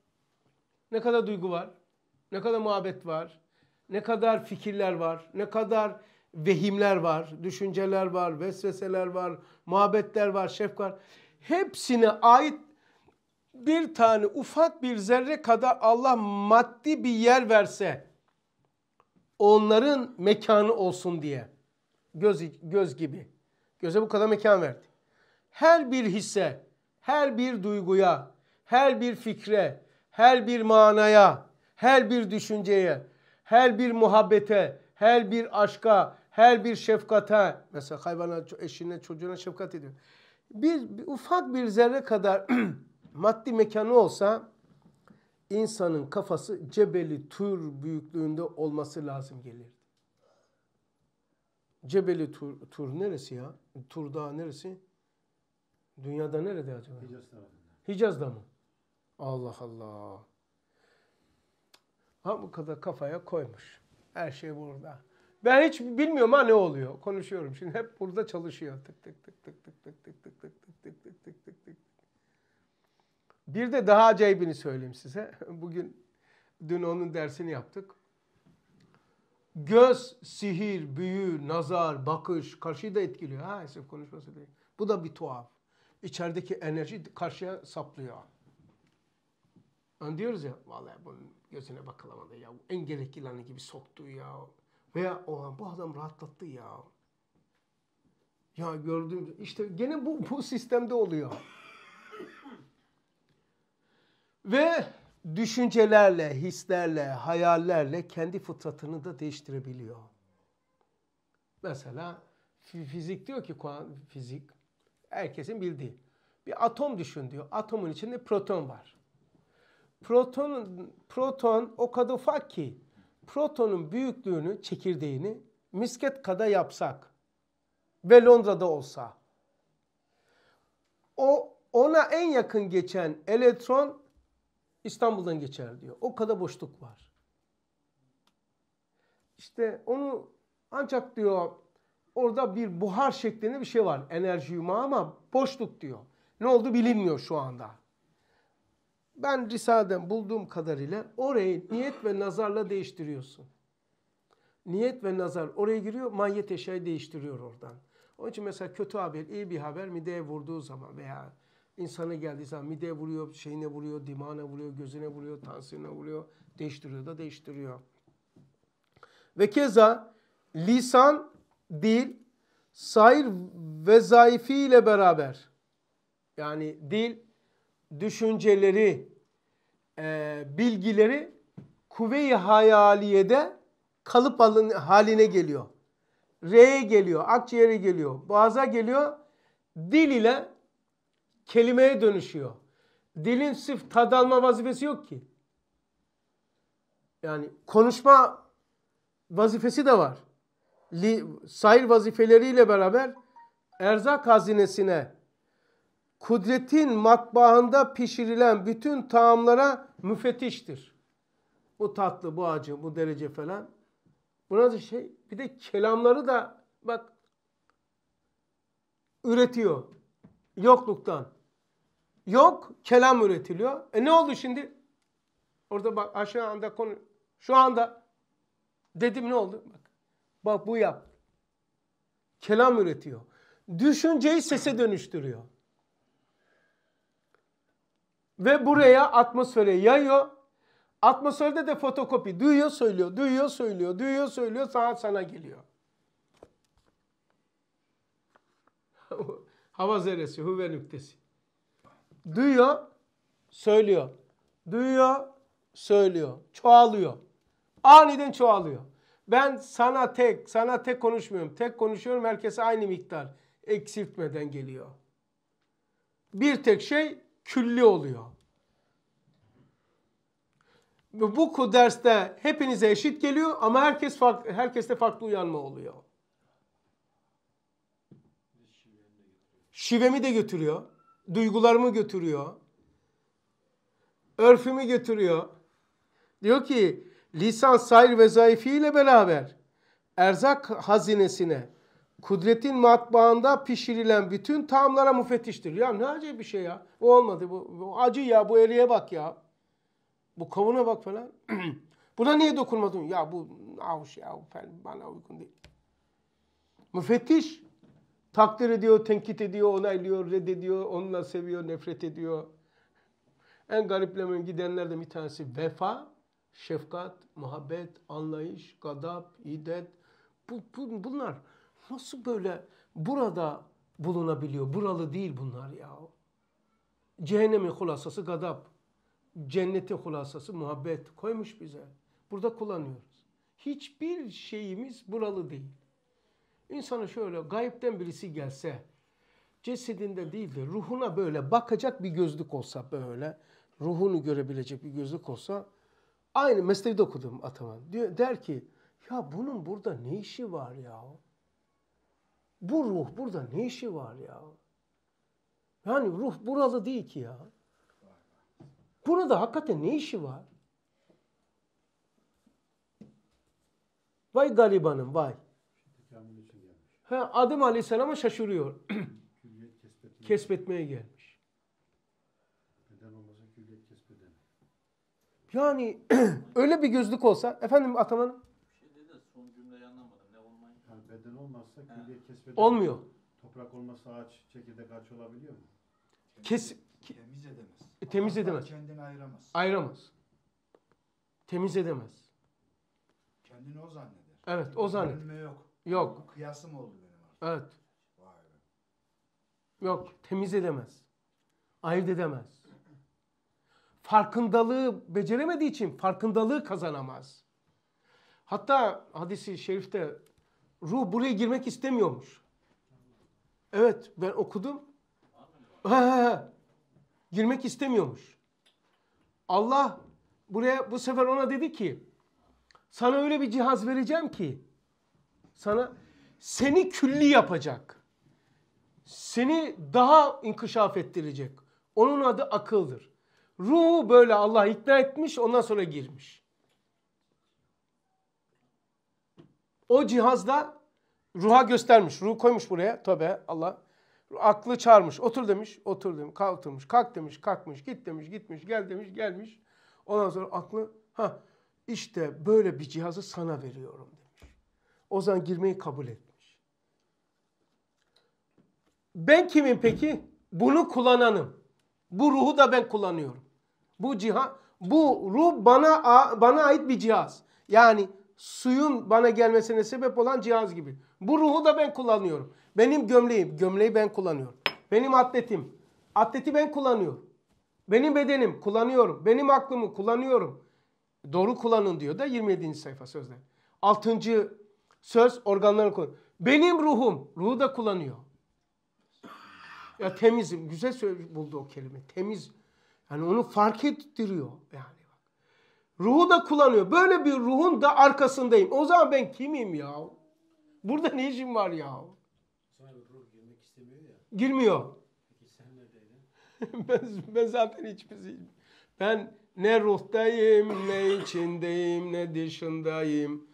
Ne kadar duygu var? Ne kadar muhabbet var? Ne kadar fikirler var? Ne kadar vehimler var, düşünceler var, vesveseler var, muhabbetler var, şefkar. var. Hepsine ait bir tane ufak bir zerre kadar Allah maddi bir yer verse onların mekanı olsun diye. Göz, göz gibi. Göze bu kadar mekan verdi. Her bir hisse, her bir duyguya, her bir fikre, her bir manaya, her bir düşünceye, her bir muhabbete, her bir aşka, her bir şefkata, mesela hayvana, eşine, çocuğuna şefkat ediyor. Bir, bir ufak bir zerre kadar <clears throat> maddi mekanı olsa insanın kafası cebeli tur büyüklüğünde olması lazım gelir. Cebeli tur, tur neresi ya? Tur dağı neresi? Dünyada nerede acaba? Hicaz Dağı'nda. Hicaz'da mı? Allah Allah. Ha bu kadar kafaya koymuş. Her şey burada. Ben hiç bilmiyorum ha ne oluyor. Konuşuyorum şimdi hep burada çalışıyor. Tık tık tık tık tık tık tık tık tık tık tık tık tık tık tık. Bir de daha acayibini söyleyeyim size. Bugün dün onun dersini yaptık. Göz, sihir, büyü, nazar, bakış karşıyı da etkiliyor. Ha esef konuşması değil. Bu da bir tuhaf. İçerideki enerji karşıya saplıyor. Hani diyoruz ya vallahi bunun gözüne bakılamadı ya. En gerekli gibi soktu ya. Veya olan bu adam rahatlattı ya. Ya gördüğüm işte gene bu, bu sistemde oluyor. Ve düşüncelerle, hislerle, hayallerle kendi fıtratını da değiştirebiliyor. Mesela fizik diyor ki fizik herkesin bildiği. Bir atom düşün diyor. Atomun içinde proton var. Proton proton o kadar ufak ki protonun büyüklüğünü, çekirdeğini misket kada yapsak ve Londra'da olsa o ona en yakın geçen elektron İstanbul'dan geçer diyor. O kadar boşluk var. İşte onu ancak diyor orada bir buhar şeklinde bir şey var. Enerji yumağı ama boşluk diyor. Ne oldu bilinmiyor şu anda ben Risale'den bulduğum kadarıyla orayı niyet ve nazarla değiştiriyorsun. Niyet ve nazar oraya giriyor, manyet eşyayı değiştiriyor oradan. Onun için mesela kötü haber, iyi bir haber mideye vurduğu zaman veya insana geldiği zaman mideye vuruyor, şeyine vuruyor, dimağına vuruyor, gözüne vuruyor, tansiyona vuruyor, değiştiriyor da değiştiriyor. Ve keza lisan, dil, sair ve zayıfi ile beraber yani dil düşünceleri, e, bilgileri kuvve-i hayaliyede kalıp alın, haline geliyor. R'ye geliyor, akciğere geliyor, boğaza geliyor. Dil ile kelimeye dönüşüyor. Dilin sırf tad alma vazifesi yok ki. Yani konuşma vazifesi de var. Li, sayır vazifeleriyle beraber erzak hazinesine kudretin matbaında pişirilen bütün tağımlara müfetiştir. Bu tatlı, bu acı, bu derece falan. Buna da şey, bir de kelamları da bak üretiyor. Yokluktan. Yok, kelam üretiliyor. E ne oldu şimdi? Orada bak aşağı anda konu. Şu anda dedim ne oldu? Bak, bak bu yap. Kelam üretiyor. Düşünceyi sese dönüştürüyor ve buraya atmosfere yayıyor. Atmosferde de fotokopi duyuyor söylüyor, duyuyor söylüyor, duyuyor söylüyor sana sana geliyor. <laughs> Hava zerresi, hüve nüktesi. Duyuyor, söylüyor. Duyuyor, söylüyor. Çoğalıyor. Aniden çoğalıyor. Ben sana tek, sana tek konuşmuyorum. Tek konuşuyorum herkese aynı miktar eksiltmeden geliyor. Bir tek şey külli oluyor. Bu derste hepinize eşit geliyor ama herkes farklı, herkeste farklı uyanma oluyor. Şivemi de götürüyor. Duygularımı götürüyor. Örfümü götürüyor. Diyor ki lisan, sayr ve zayıfi ile beraber erzak hazinesine kudretin matbaanda pişirilen bütün tamlara müfettiştir. Ya ne acayip bir şey ya. Bu olmadı. Bu, bu acı ya. Bu eriye bak ya. Bu kavuna bak falan. <clears throat> Buna niye dokunmadın? Ya bu avuç ya bu falan bana uygun değil. Müfettiş takdir ediyor, tenkit ediyor, onaylıyor, reddediyor, onunla seviyor, nefret ediyor. En gariplemen gidenlerden bir tanesi vefa, şefkat, muhabbet, anlayış, gadap, idet. Bu, bu, bunlar Nasıl böyle burada bulunabiliyor? Buralı değil bunlar ya. Cehennemin hulasası gadap. Cenneti hulasası muhabbet koymuş bize. Burada kullanıyoruz. Hiçbir şeyimiz buralı değil. İnsana şöyle gayipten birisi gelse cesedinde değil de ruhuna böyle bakacak bir gözlük olsa böyle ruhunu görebilecek bir gözlük olsa aynı mesleği de okudum Ataman. Diyor, der ki ya bunun burada ne işi var ya? Bu ruh burada ne işi var ya? Yani ruh buralı değil ki ya. Burada hakikaten ne işi var? Vay garibanım vay. Ha, Adem Aleyhisselam'a şaşırıyor. <clears throat> Kesbetmeye gelmiş. Yani <clears throat> öyle bir gözlük olsa, efendim Atamanım, olmazsa külliye kesmeden olmuyor. Toprak olmasa ağaç çekirdek ağaç olabiliyor mu? Kes temiz edemez. E, temiz edemez. Kendini ayıramaz. Ayıramaz. Temiz edemez. Kendini o zanneder. Evet, o zanneder. Görünme yok. Yok. Bu kıyasım oldu benim artık. Evet. Vay be. Yok, temiz edemez. Ayırt edemez. Farkındalığı beceremediği için farkındalığı kazanamaz. Hatta hadisi şerifte ruh buraya girmek istemiyormuş. Evet ben okudum. He he he. Girmek istemiyormuş. Allah buraya bu sefer ona dedi ki sana öyle bir cihaz vereceğim ki sana seni külli yapacak. Seni daha inkişaf ettirecek. Onun adı akıldır. Ruhu böyle Allah ikna etmiş ondan sonra girmiş. O cihazda ruha göstermiş. Ruh koymuş buraya. Tövbe Allah. Aklı çağırmış. Otur demiş. Otur demiş. Kalk demiş. Kalk demiş. Kalkmış. Git demiş. Gitmiş. Gel demiş. Gelmiş. Ondan sonra aklı ha işte böyle bir cihazı sana veriyorum demiş. Ozan girmeyi kabul etmiş. Ben kimim peki? Bunu kullananım. Bu ruhu da ben kullanıyorum. Bu cihaz, bu ruh bana bana ait bir cihaz. Yani suyun bana gelmesine sebep olan cihaz gibi. Bu ruhu da ben kullanıyorum. Benim gömleğim, gömleği ben kullanıyorum. Benim atletim, atleti ben kullanıyorum. Benim bedenim kullanıyorum. Benim aklımı kullanıyorum. Doğru kullanın diyor da 27. sayfa sözde. 6. söz organları kullan. Benim ruhum, ruhu da kullanıyor. Ya temizim, güzel buldu o kelime. Temiz. Yani onu fark ettiriyor yani. Ruhu da kullanıyor. Böyle bir ruhun da arkasındayım. O zaman ben kimim ya? Burada ne işim var ya? Ruh girmek istemiyor ya. Girmiyor. <laughs> ben, ben zaten hiçbir şey... Ben ne ruhtayım, ne içindeyim, ne dışındayım.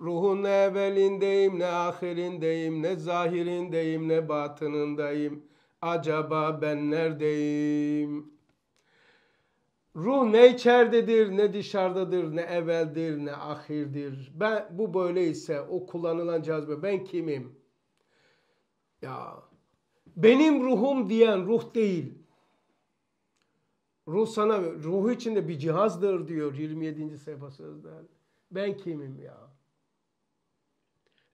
Ruhun ne evvelindeyim, ne ahirindeyim, ne zahirindeyim, ne batınındayım. Acaba ben neredeyim?'' Ruh ne içerdedir, ne dışarıdadır, ne evveldir, ne ahirdir. Ben bu böyle ise, o kullanılan cazbe ben kimim? Ya benim ruhum diyen ruh değil. Ruh sana ruhu içinde bir cihazdır diyor 27. sayfasında. Ben kimim ya?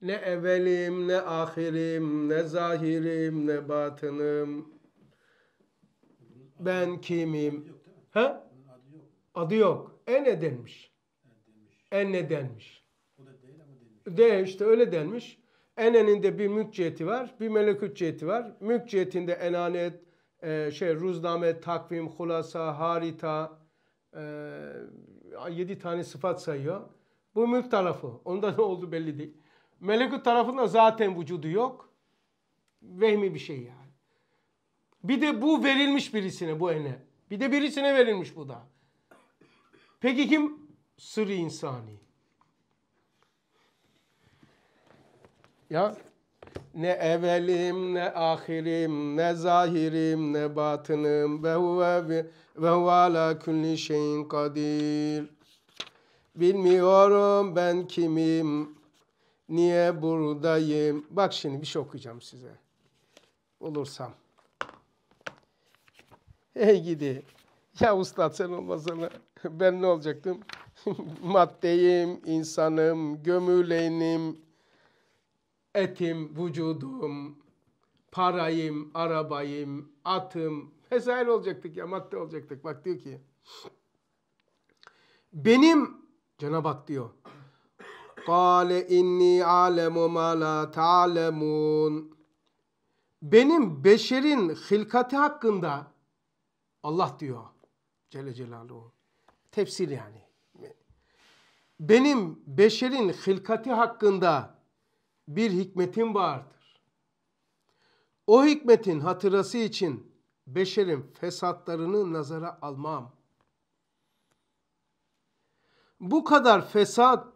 Ne evvelim, ne ahirim, ne zahirim, ne batınım. Ben kimim? Ha? Adı yok. E ne denmiş? E ne denmiş? De işte öyle denmiş. Enenin de bir mülk ciheti var, bir melekut ciheti var. Mülk cihetinde enanet, e, şey, ruzname, takvim, hulasa, harita, e, 7 tane sıfat sayıyor. Bu mülk tarafı. Onda ne oldu belli değil. Melekut tarafında zaten vücudu yok. Vehmi bir şey yani. Bir de bu verilmiş birisine bu ene. Bir de birisine verilmiş bu da. Peki kim? Sırrı insani. Ya ne evelim ne ahirim ne zahirim ne batınım ve huve ve ala kulli şeyin kadir. Bilmiyorum ben kimim, niye buradayım. Bak şimdi bir şey okuyacağım size. Olursam. Hey gidi. Ya ustad sen olmasana. <laughs> ben ne olacaktım? <laughs> Maddeyim, insanım, gömülenim, etim, vücudum, parayım, arabayım, atım. Vesaire olacaktık ya, madde olacaktık. Bak diyor ki, benim, Cenab-ı Hak diyor, Kale inni alemu ma la ta'lemun. Benim beşerin hilkati hakkında Allah diyor Celle Celaluhu. Tefsir yani. Benim beşerin hilkati hakkında bir hikmetim vardır. O hikmetin hatırası için beşerin fesatlarını nazara almam. Bu kadar fesat,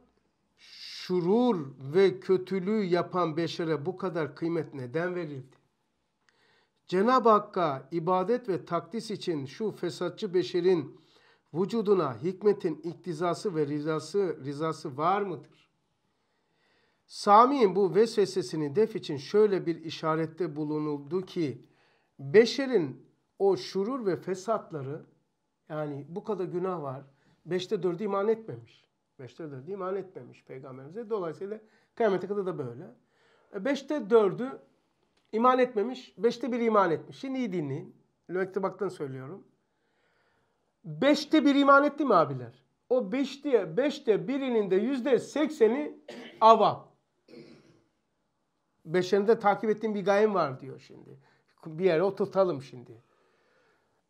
şurur ve kötülüğü yapan beşere bu kadar kıymet neden verildi? Cenab-ı Hakk'a ibadet ve takdis için şu fesatçı beşerin vücuduna hikmetin iktizası ve rizası, rizası var mıdır? Sami'nin bu vesvesesini def için şöyle bir işarette bulunuldu ki beşerin o şurur ve fesatları yani bu kadar günah var. Beşte dördü iman etmemiş. Beşte dördü iman etmemiş peygamberimize. Dolayısıyla kıyamete kadar da böyle. E, beşte dördü iman etmemiş. Beşte bir iman etmiş. Şimdi iyi dinleyin. Baktan söylüyorum. Beşte bir iman etti mi abiler? O beşte, beşte birinin de yüzde sekseni avam. Beşerinde takip ettiğim bir gayem var diyor şimdi. Bir yere oturtalım şimdi.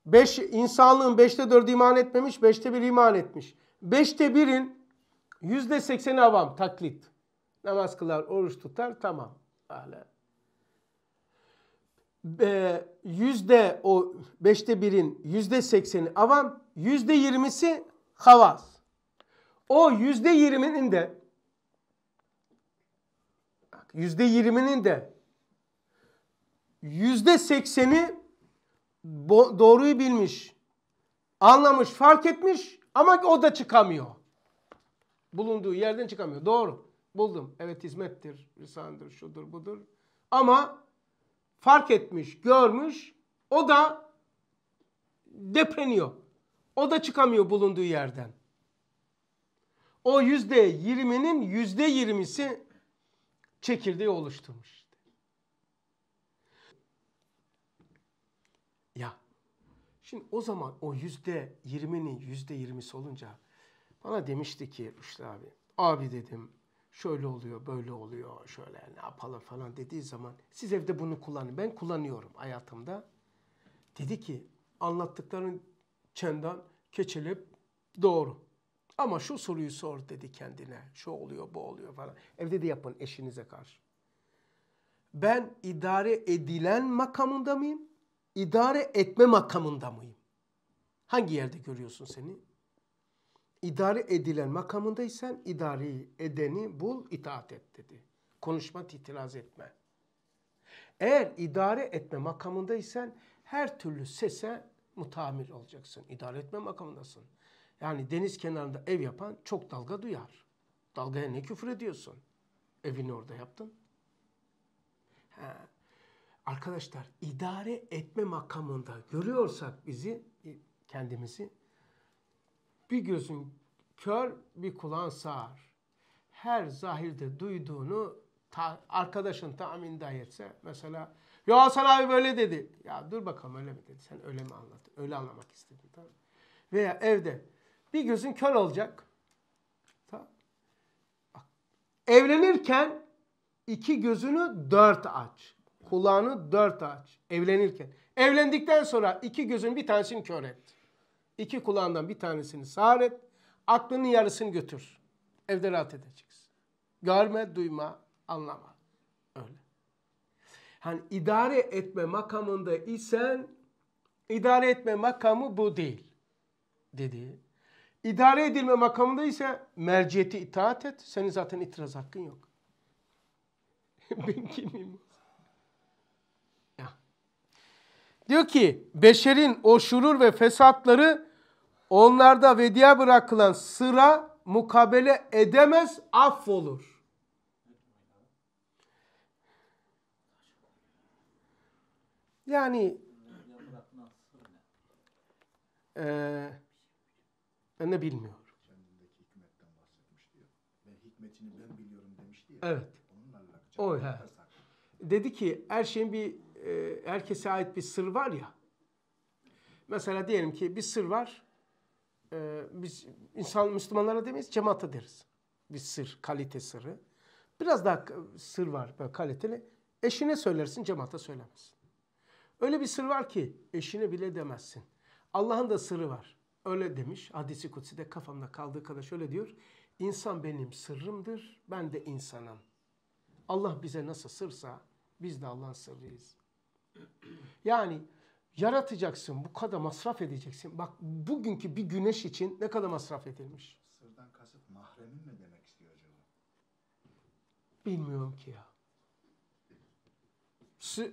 Beş, insanlığın beşte dördü iman etmemiş, beşte bir iman etmiş. Beşte birin yüzde sekseni avam, taklit. Namaz kılar, oruç tutar, tamam. Aleyküm yüzde o beşte birin yüzde sekseni avam, yüzde yirmisi havas. O yüzde yirminin de yüzde yirminin de yüzde sekseni doğruyu bilmiş, anlamış, fark etmiş ama o da çıkamıyor. Bulunduğu yerden çıkamıyor. Doğru. Buldum. Evet hizmettir, risandır, şudur, budur. Ama fark etmiş, görmüş. O da depreniyor. O da çıkamıyor bulunduğu yerden. O yüzde yirminin yüzde yirmisi çekirdeği oluşturmuş. Ya şimdi o zaman o yüzde yirminin yüzde yirmisi olunca bana demişti ki Rüştü abi, abi dedim şöyle oluyor, böyle oluyor, şöyle ne yapalım falan dediği zaman siz evde bunu kullanın. Ben kullanıyorum hayatımda. Dedi ki anlattıkların çendan keçelip doğru. Ama şu soruyu sor dedi kendine. Şu oluyor, bu oluyor falan. Evde de yapın eşinize karşı. Ben idare edilen makamında mıyım? İdare etme makamında mıyım? Hangi yerde görüyorsun seni? idare edilen makamındaysan idari edeni bul, itaat et dedi. Konuşma itiraz etme. Eğer idare etme makamındaysan her türlü sese mutamil olacaksın. İdare etme makamındasın. Yani deniz kenarında ev yapan çok dalga duyar. Dalgaya ne küfür ediyorsun? Evini orada yaptın. He. Arkadaşlar idare etme makamında görüyorsak bizi kendimizi bir gözün kör, bir kulağın sağır. Her zahirde duyduğunu ta, arkadaşın tahminde etse mesela ya Hasan abi böyle dedi. Ya dur bakalım öyle mi dedi? Sen öyle mi anlattın? Öyle anlamak istedin. Tamam. Veya evde bir gözün kör olacak. Tamam. Bak. Evlenirken iki gözünü dört aç. Kulağını dört aç. Evlenirken. Evlendikten sonra iki gözün bir tanesini kör et. İki kulağından bir tanesini sağır et. Aklının yarısını götür. Evde rahat edeceksin. Görme, duyma, anlama. Öyle. Hani idare etme makamında isen idare etme makamı bu değil dedi. İdare edilme makamında ise merciyeti itaat et. Senin zaten itiraz hakkın yok. <laughs> ben kimim? Diyor ki beşerin o şurur ve fesatları onlarda vedia bırakılan sıra mukabele edemez affolur. Yani e, ben de bilmiyorum. Evet. O he. Dedi ki her şeyin bir e, herkese ait bir sır var ya. Mesela diyelim ki bir sır var. E, biz insan Müslümanlara demeyiz, cemaate deriz. Bir sır, kalite sırrı. Biraz daha sır var böyle kaliteli. Eşine söylersin, cemaate söylemezsin. Öyle bir sır var ki eşine bile demezsin. Allah'ın da sırrı var. Öyle demiş. Hadisi kutsi de kafamda kaldığı kadar şöyle diyor. İnsan benim sırrımdır, ben de insanım. Allah bize nasıl sırsa biz de Allah'ın sırrıyız. Yani yaratacaksın, bu kadar masraf edeceksin. Bak bugünkü bir güneş için ne kadar masraf edilmiş? Sırdan kasıt mahremin mi demek istiyor acaba? Bilmiyorum ki ya.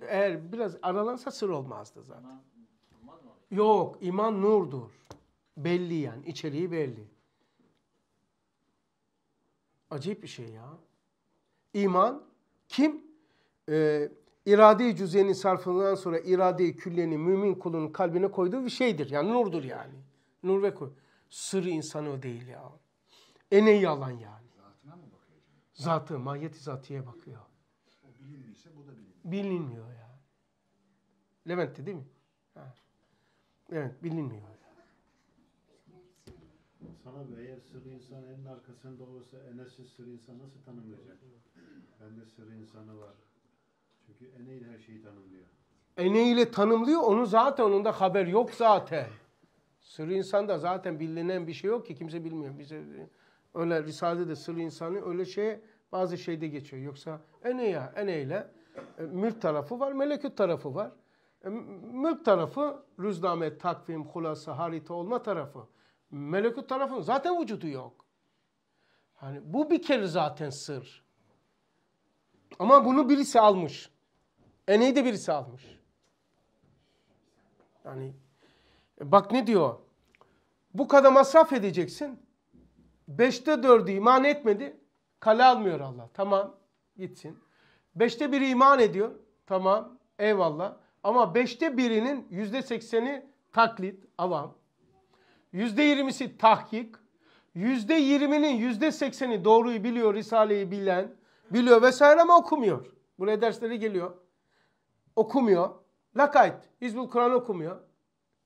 eğer biraz aralansa sır olmazdı zaten. Yok, iman nurdur. Belli yani, içeriği belli. Acayip bir şey ya. İman kim? Ee, irade-i sarfından sonra irade-i külliyeni mümin kulun kalbine koyduğu bir şeydir. Yani nurdur yani. Nur ve kul. Sır insanı o değil ya. E yalan yani. Zatına mı bakıyor? Zatı, mahiyeti zatiye bakıyor. O bilinmiyse bu da bilinmiyor. Bilinmiyor ya. Yani. Levent'te değil mi? Ha. Evet bilinmiyor. Sana ve eğer sır insan elin arkasında olursa Enes'in sır insan nasıl tanımlayacak? Bende sır insanı var. Çünkü ene ile her şeyi tanımlıyor. Ene ile tanımlıyor. onun zaten onun da haber yok zaten. Sır da zaten bilinen bir şey yok ki kimse bilmiyor. Bize öyle Risale'de de sır insanı öyle şey bazı şeyde geçiyor. Yoksa ene ya ene ile e, mülk tarafı var, melekut tarafı var. E, mülk tarafı rüzname, takvim, hulasa, harita olma tarafı. Melekut tarafın zaten vücudu yok. Hani bu bir kere zaten sır. Ama bunu birisi almış. En iyi de birisi almış. Yani e, bak ne diyor. Bu kadar masraf edeceksin. Beşte dördü iman etmedi. Kale almıyor Allah. Tamam gitsin. Beşte biri iman ediyor. Tamam eyvallah. Ama beşte birinin yüzde sekseni taklit, avam. Yüzde yirmisi tahkik. Yüzde yirminin yüzde sekseni doğruyu biliyor, Risale'yi bilen, biliyor vesaire ama okumuyor. Buraya dersleri geliyor okumuyor. Lakayt Hizbul Kur'an okumuyor.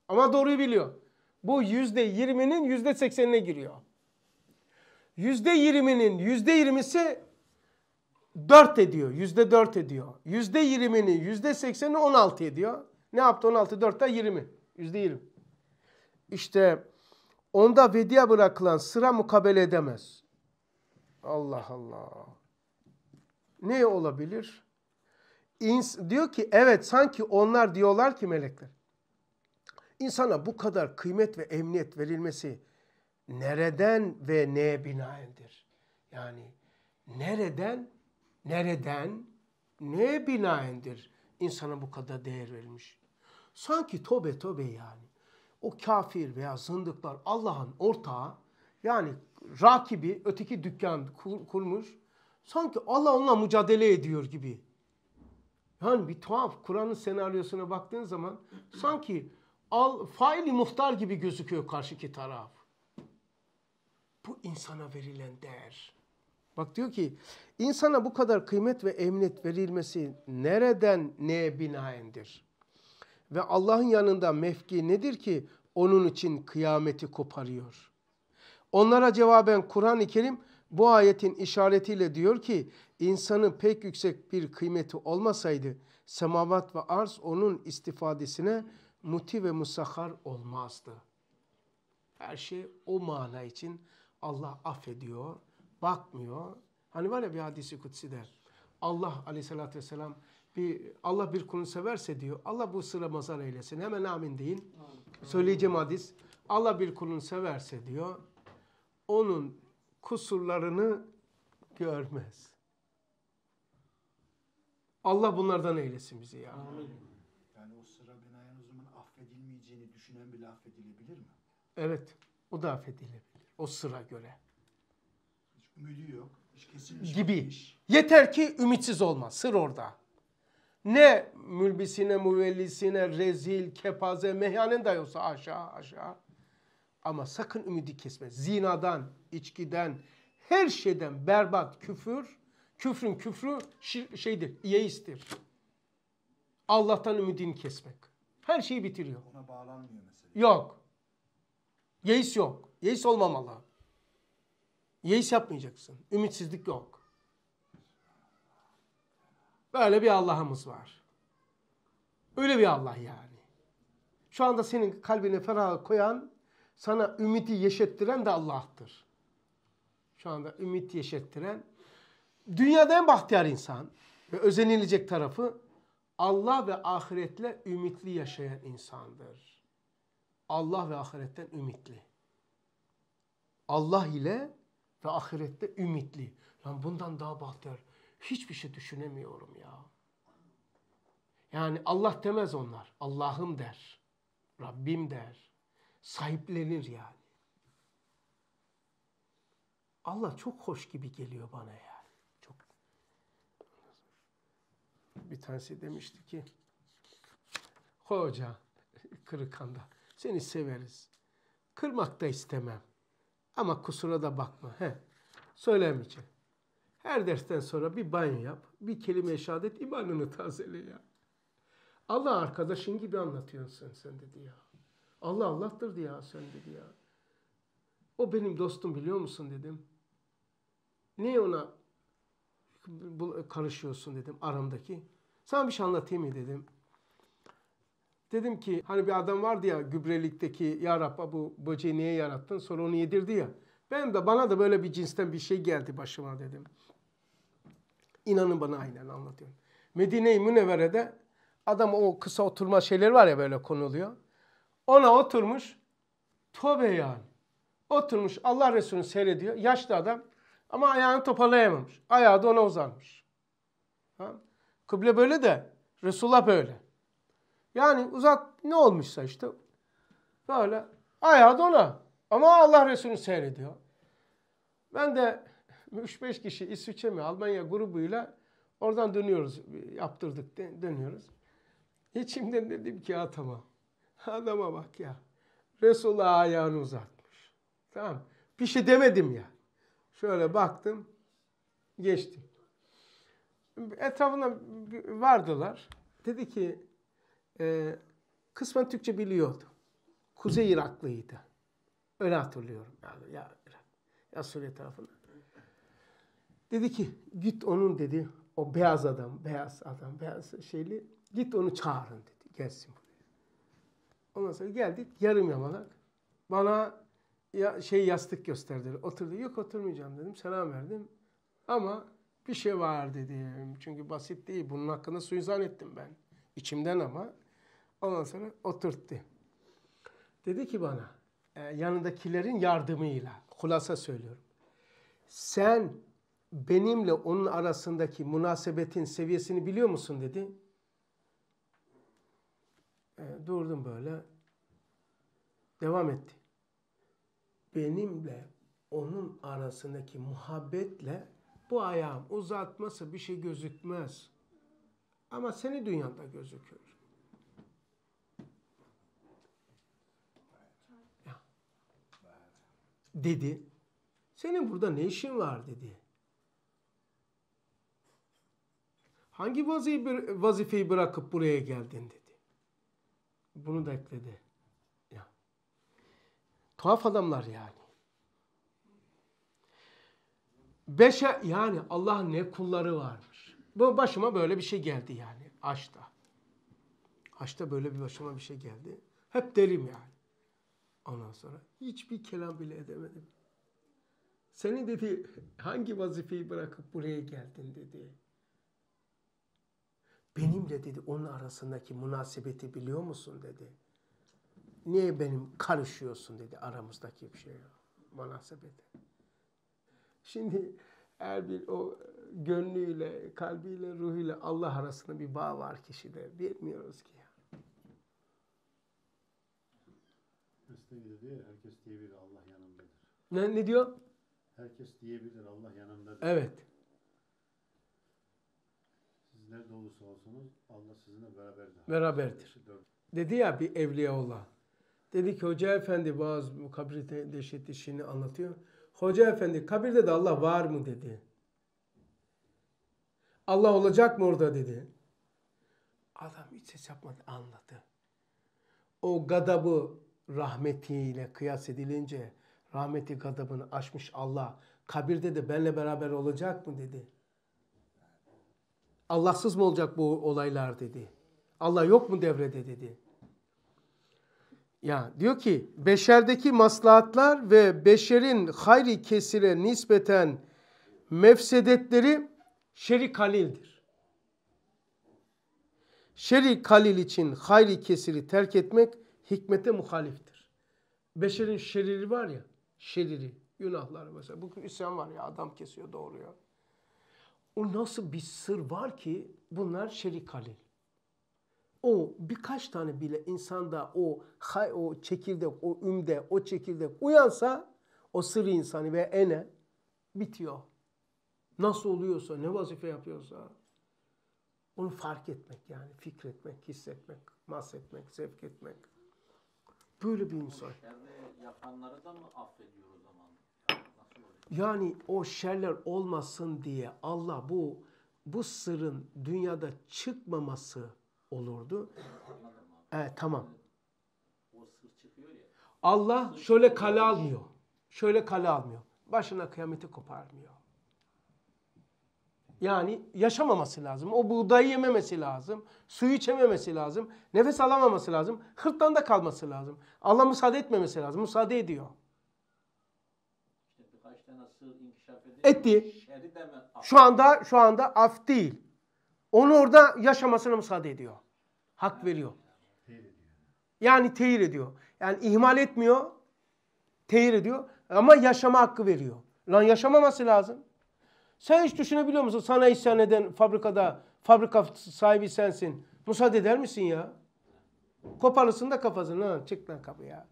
Ama doğruyu biliyor. Bu yüzde yirminin yüzde seksenine giriyor. Yüzde yirminin yüzde yirmisi dört ediyor. Yüzde dört ediyor. Yüzde %20'nin yüzde sekseni on altı ediyor. Ne yaptı On 16? 4'ten yirmi, Yüzde yirmi. İşte onda vedia bırakılan sıra mukabele edemez. Allah Allah. Ne olabilir? İns diyor ki evet sanki onlar diyorlar ki melekler. İnsana bu kadar kıymet ve emniyet verilmesi nereden ve neye binaendir? Yani nereden, nereden, neye binaendir insana bu kadar değer verilmiş? Sanki tobe tobe yani. O kafir veya zındıklar Allah'ın ortağı yani rakibi öteki dükkan kurmuş. Sanki Allah onunla mücadele ediyor gibi. Yani bir tuhaf Kur'an'ın senaryosuna baktığın zaman sanki al faili muhtar gibi gözüküyor karşıki taraf. Bu insana verilen değer. Bak diyor ki insana bu kadar kıymet ve emniyet verilmesi nereden neye binaendir? Ve Allah'ın yanında mevki nedir ki onun için kıyameti koparıyor? Onlara cevaben Kur'an-ı Kerim bu ayetin işaretiyle diyor ki insanın pek yüksek bir kıymeti olmasaydı semavat ve arz onun istifadesine muti ve musahhar olmazdı. Her şey o mana için Allah affediyor, bakmıyor. Hani var ya bir hadisi kutsi der. Allah aleyhissalatü vesselam bir, Allah bir kulunu severse diyor. Allah bu sıra mazar eylesin. Hemen amin deyin. Söyleyeceğim hadis. Allah bir kulunu severse diyor. Onun kusurlarını görmez. Allah bunlardan eylesin bizi ya. Yani o sıra binaen o zaman affedilmeyeceğini düşünen bile affedilebilir mi? Evet. O da affedilebilir. O sıra göre. Hiç ümidi yok. Hiç kesilmiş. Gibi. Bitmiş. Yeter ki ümitsiz olma. Sır orada. Ne mülbisine, müvellisine, rezil, kepaze, meyhanen dayosa aşağı aşağı. Ama sakın ümidi kesme. Zinadan, içkiden, her şeyden berbat küfür, küfrün küfrü şeydir, yeistir. Allah'tan ümidini kesmek. Her şeyi bitiriyor. Ona bağlanmıyor mesela. Yok. Yeis yok. Yeis olmamalı. Yeis yapmayacaksın. Ümitsizlik yok. Böyle bir Allah'ımız var. Öyle bir Allah yani. Şu anda senin kalbine ferah koyan sana ümiti yeşettiren de Allah'tır. Şu anda ümit yeşettiren. Dünyada en bahtiyar insan ve özenilecek tarafı Allah ve ahiretle ümitli yaşayan insandır. Allah ve ahiretten ümitli. Allah ile ve ahirette ümitli. Lan bundan daha bahtiyar hiçbir şey düşünemiyorum ya. Yani Allah demez onlar. Allah'ım der. Rabbim der sahiplenir yani. Allah çok hoş gibi geliyor bana yani. Çok. Bir tanesi demişti ki, Hoca, Kırıkan'da, seni severiz. Kırmak da istemem. Ama kusura da bakma. He. Söylemeyeceğim. Her dersten sonra bir banyo yap. Bir kelime-i şehadet imanını tazele ya. Allah arkadaşın gibi anlatıyorsun sen dedi ya. Allah Allah'tır diye Hasan dedi ya. O benim dostum biliyor musun dedim. Niye ona karışıyorsun dedim aramdaki. Sana bir şey anlatayım mı dedim. Dedim ki hani bir adam vardı ya gübrelikteki ya Rabba bu böceği niye yarattın sonra onu yedirdi ya. Ben de bana da böyle bir cinsten bir şey geldi başıma dedim. İnanın bana aynen anlatıyorum. Medine-i Münevvere'de adam o kısa oturma şeyleri var ya böyle konuluyor. Ona oturmuş Tobe yani. Oturmuş Allah Resulü'nü seyrediyor. Yaşlı adam ama ayağını toparlayamamış. Ayağı da ona uzanmış. Ha? Kıble böyle de Resulullah böyle. Yani uzat ne olmuşsa işte böyle ayağı da ona. Ama Allah Resulü'nü seyrediyor. Ben de 3-5 kişi İsviçre mi Almanya grubuyla oradan dönüyoruz. Yaptırdık dönüyoruz. İçimden dedim ki ya tamam. Adama bak ya. Resulullah ayağını uzatmış. Tamam. Bir şey demedim ya. Şöyle baktım. Geçtim. Etrafında vardılar. Dedi ki e, kısmen Türkçe biliyordu. Kuzey Iraklıydı. Öyle hatırlıyorum. Yani ya, ya Suriye tarafında. Dedi ki git onun dedi o beyaz adam, beyaz adam, beyaz şeyli git onu çağırın dedi. Gelsin Ondan sonra geldik yarım yamalak. Bana ya, şey yastık gösterdi. Oturdu. Yok oturmayacağım dedim. Selam verdim. Ama bir şey var dedim. Çünkü basit değil. Bunun hakkında suizan ettim ben. İçimden ama. Ondan sonra oturttu. Dedi ki bana e, yanındakilerin yardımıyla kulasa söylüyorum. Sen benimle onun arasındaki münasebetin seviyesini biliyor musun dedi. E, durdum böyle. Devam etti. Benimle onun arasındaki muhabbetle bu ayağım uzatması bir şey gözükmez. Ama seni dünyada gözükür. Dedi. Senin burada ne işin var dedi. Hangi vazifeyi, vazifeyi bırakıp buraya geldin dedi bunu da ekledi. Ya. Tuhaf adamlar yani. Beşe yani Allah ne kulları varmış. Bu başıma böyle bir şey geldi yani Haç'ta. Haç'ta böyle bir başıma bir şey geldi. Hep derim yani. Ondan sonra hiçbir kelam bile edemedim. Senin dedi hangi vazifeyi bırakıp buraya geldin dedi benimle dedi onun arasındaki münasebeti biliyor musun dedi. Niye benim karışıyorsun dedi aramızdaki bir şey münasebeti. Şimdi her bir o gönlüyle, kalbiyle, ruhuyla Allah arasında bir bağ var kişide. Bilmiyoruz ki. Müslüm diyor herkes diyebilir Allah yanımdadır. Ne, ne diyor? Herkes diyebilir Allah yanımdadır. Evet. Nerede olursa olsunuz Allah sizinle beraberdir. Beraberdir. Dedi ya bir evliyaullah. Dedi ki Hoca Efendi bazı bu kabirde deşit işini anlatıyor. Hoca Efendi kabirde de Allah var mı dedi. Allah olacak mı orada dedi. Adam hiç ses yapmadı anladı. O gadabı rahmetiyle kıyas edilince rahmeti gadabını aşmış Allah. Kabirde de benle beraber olacak mı dedi. Allahsız mı olacak bu olaylar dedi. Allah yok mu devrede dedi. Ya diyor ki beşerdeki maslahatlar ve beşerin hayri kesire nispeten mefsedetleri şeri kalildir. Şeri kalil için hayri kesiri terk etmek hikmete muhaliftir. Beşerin şeriri var ya, şeriri, günahları mesela. Bu isyan var ya adam kesiyor, doğruyor. O nasıl bir sır var ki bunlar şerik halil. O birkaç tane bile insanda o hay o çekirdek, o ümde, o çekirdek uyansa o sırrı insanı ve ene bitiyor. Nasıl oluyorsa, ne vazife yapıyorsa onu fark etmek yani fikretmek, hissetmek, mahsetmek, zevk etmek. Böyle bir insan. yapanları da mı affediyoruz? Yani o şerler olmasın diye Allah bu bu sırrın dünyada çıkmaması olurdu. E, tamam. Allah şöyle kale almıyor. Şöyle kale almıyor. Başına kıyameti koparmıyor. Yani yaşamaması lazım. O buğdayı yememesi lazım. Suyu içememesi lazım. Nefes alamaması lazım. Hırttan da kalması lazım. Allah müsaade etmemesi lazım. Müsaade ediyor. etti. Şu anda şu anda af değil. Onu orada yaşamasına müsaade ediyor. Hak veriyor. Yani tehir ediyor. Yani ihmal etmiyor. Tehir ediyor. Ama yaşama hakkı veriyor. Lan yaşamaması lazım. Sen hiç düşünebiliyor musun? Sana isyan eden fabrikada, fabrika sahibi sensin. Müsaade eder misin ya? Koparırsın da kafasını. Lan çık lan kapıya.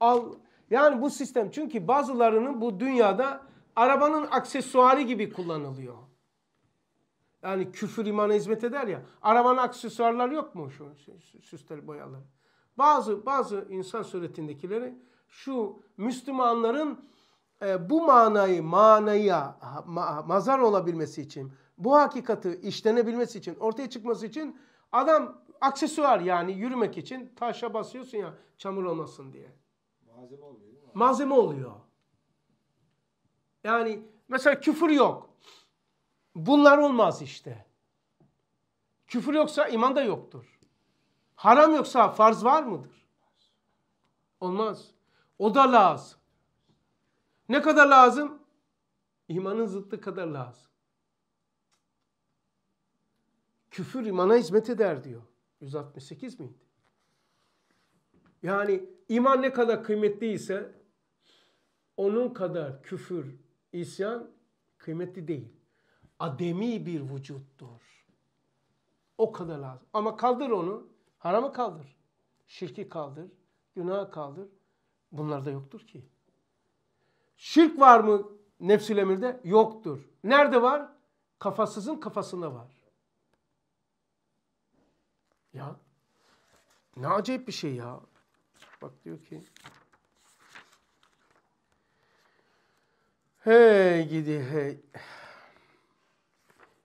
Al. Yani bu sistem. Çünkü bazılarının bu dünyada arabanın aksesuarı gibi kullanılıyor. Yani küfür imana hizmet eder ya. Arabanın aksesuarları yok mu şu süsler boyaları? Bazı bazı insan suretindekileri şu Müslümanların e, bu manayı manaya ma, mazar olabilmesi için, bu hakikati işlenebilmesi için, ortaya çıkması için adam aksesuar yani yürümek için taşa basıyorsun ya çamur olmasın diye. Malzeme oluyor. Malzeme oluyor. Yani mesela küfür yok. Bunlar olmaz işte. Küfür yoksa iman da yoktur. Haram yoksa farz var mıdır? Olmaz. O da lazım. Ne kadar lazım? İmanın zıttı kadar lazım. Küfür imana hizmet eder diyor. 168 miydi? Yani iman ne kadar kıymetliyse onun kadar küfür İsyan kıymetli değil. Ademi bir vücuttur. O kadar lazım. Ama kaldır onu. Haramı kaldır. Şirki kaldır. Günahı kaldır. Bunlar da yoktur ki. Şirk var mı nefsül emirde? Yoktur. Nerede var? Kafasızın kafasında var. Ya ne acayip bir şey ya. Bak diyor ki Hey gidi hey.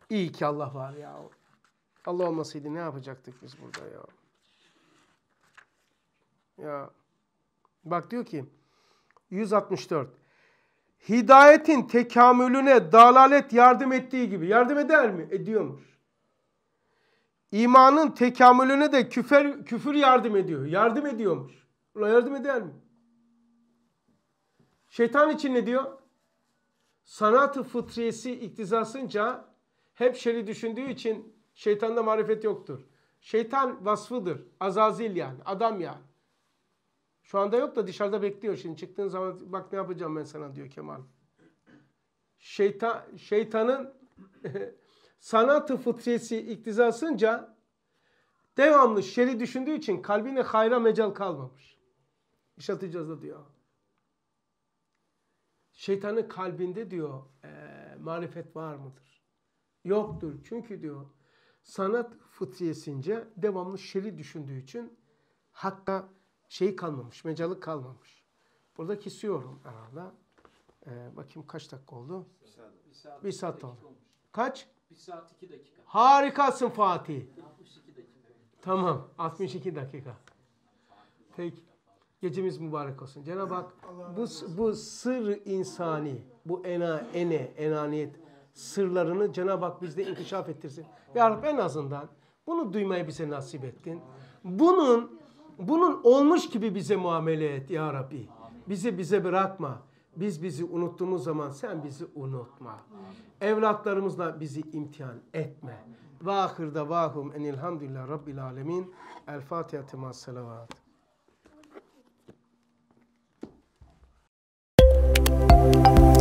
İyi ki Allah var ya. Allah olmasaydı ne yapacaktık biz burada ya? Ya bak diyor ki 164. Hidayetin tekamülüne dalalet yardım ettiği gibi yardım eder mi? Ediyormuş. İmanın tekamülüne de küfür küfür yardım ediyor. Yardım ediyormuş. Buna yardım eder mi? Şeytan için ne diyor? sanatı fıtriyesi iktizasınca hep şeri düşündüğü için şeytanda marifet yoktur. Şeytan vasfıdır. Azazil yani. Adam yani. Şu anda yok da dışarıda bekliyor. Şimdi çıktığın zaman bak ne yapacağım ben sana diyor Kemal. Şeytan, şeytanın <laughs> sanatı fıtriyesi iktizasınca devamlı şeri düşündüğü için kalbine hayra mecal kalmamış. İş atacağız da diyor. Şeytanın kalbinde diyor e, marifet var mıdır? Yoktur. Çünkü diyor sanat fıtriyesince devamlı şeri düşündüğü için hatta şey kalmamış, mecalık kalmamış. Burada kesiyorum arada. Ee, bakayım kaç dakika oldu? Bir saat, bir saat, bir saat oldu. Kaç? Bir saat iki dakika. Harikasın Fatih. 62 dakika. Tamam 62 dakika. Peki. Gecemiz mübarek olsun. Cenab-ı Hak bu, bu sır insani, bu ena, ene, enaniyet sırlarını Cenab-ı Hak bizde inkişaf ettirsin. Ya Rabbi en azından bunu duymayı bize nasip ettin. Bunun bunun olmuş gibi bize muamele et ya Rabbi. Bizi bize bırakma. Biz bizi unuttuğumuz zaman sen bizi unutma. Evlatlarımızla bizi imtihan etme. Ve ahirde vahum enilhamdülillah rabbil alemin. El Fatiha temas selavat. Bye.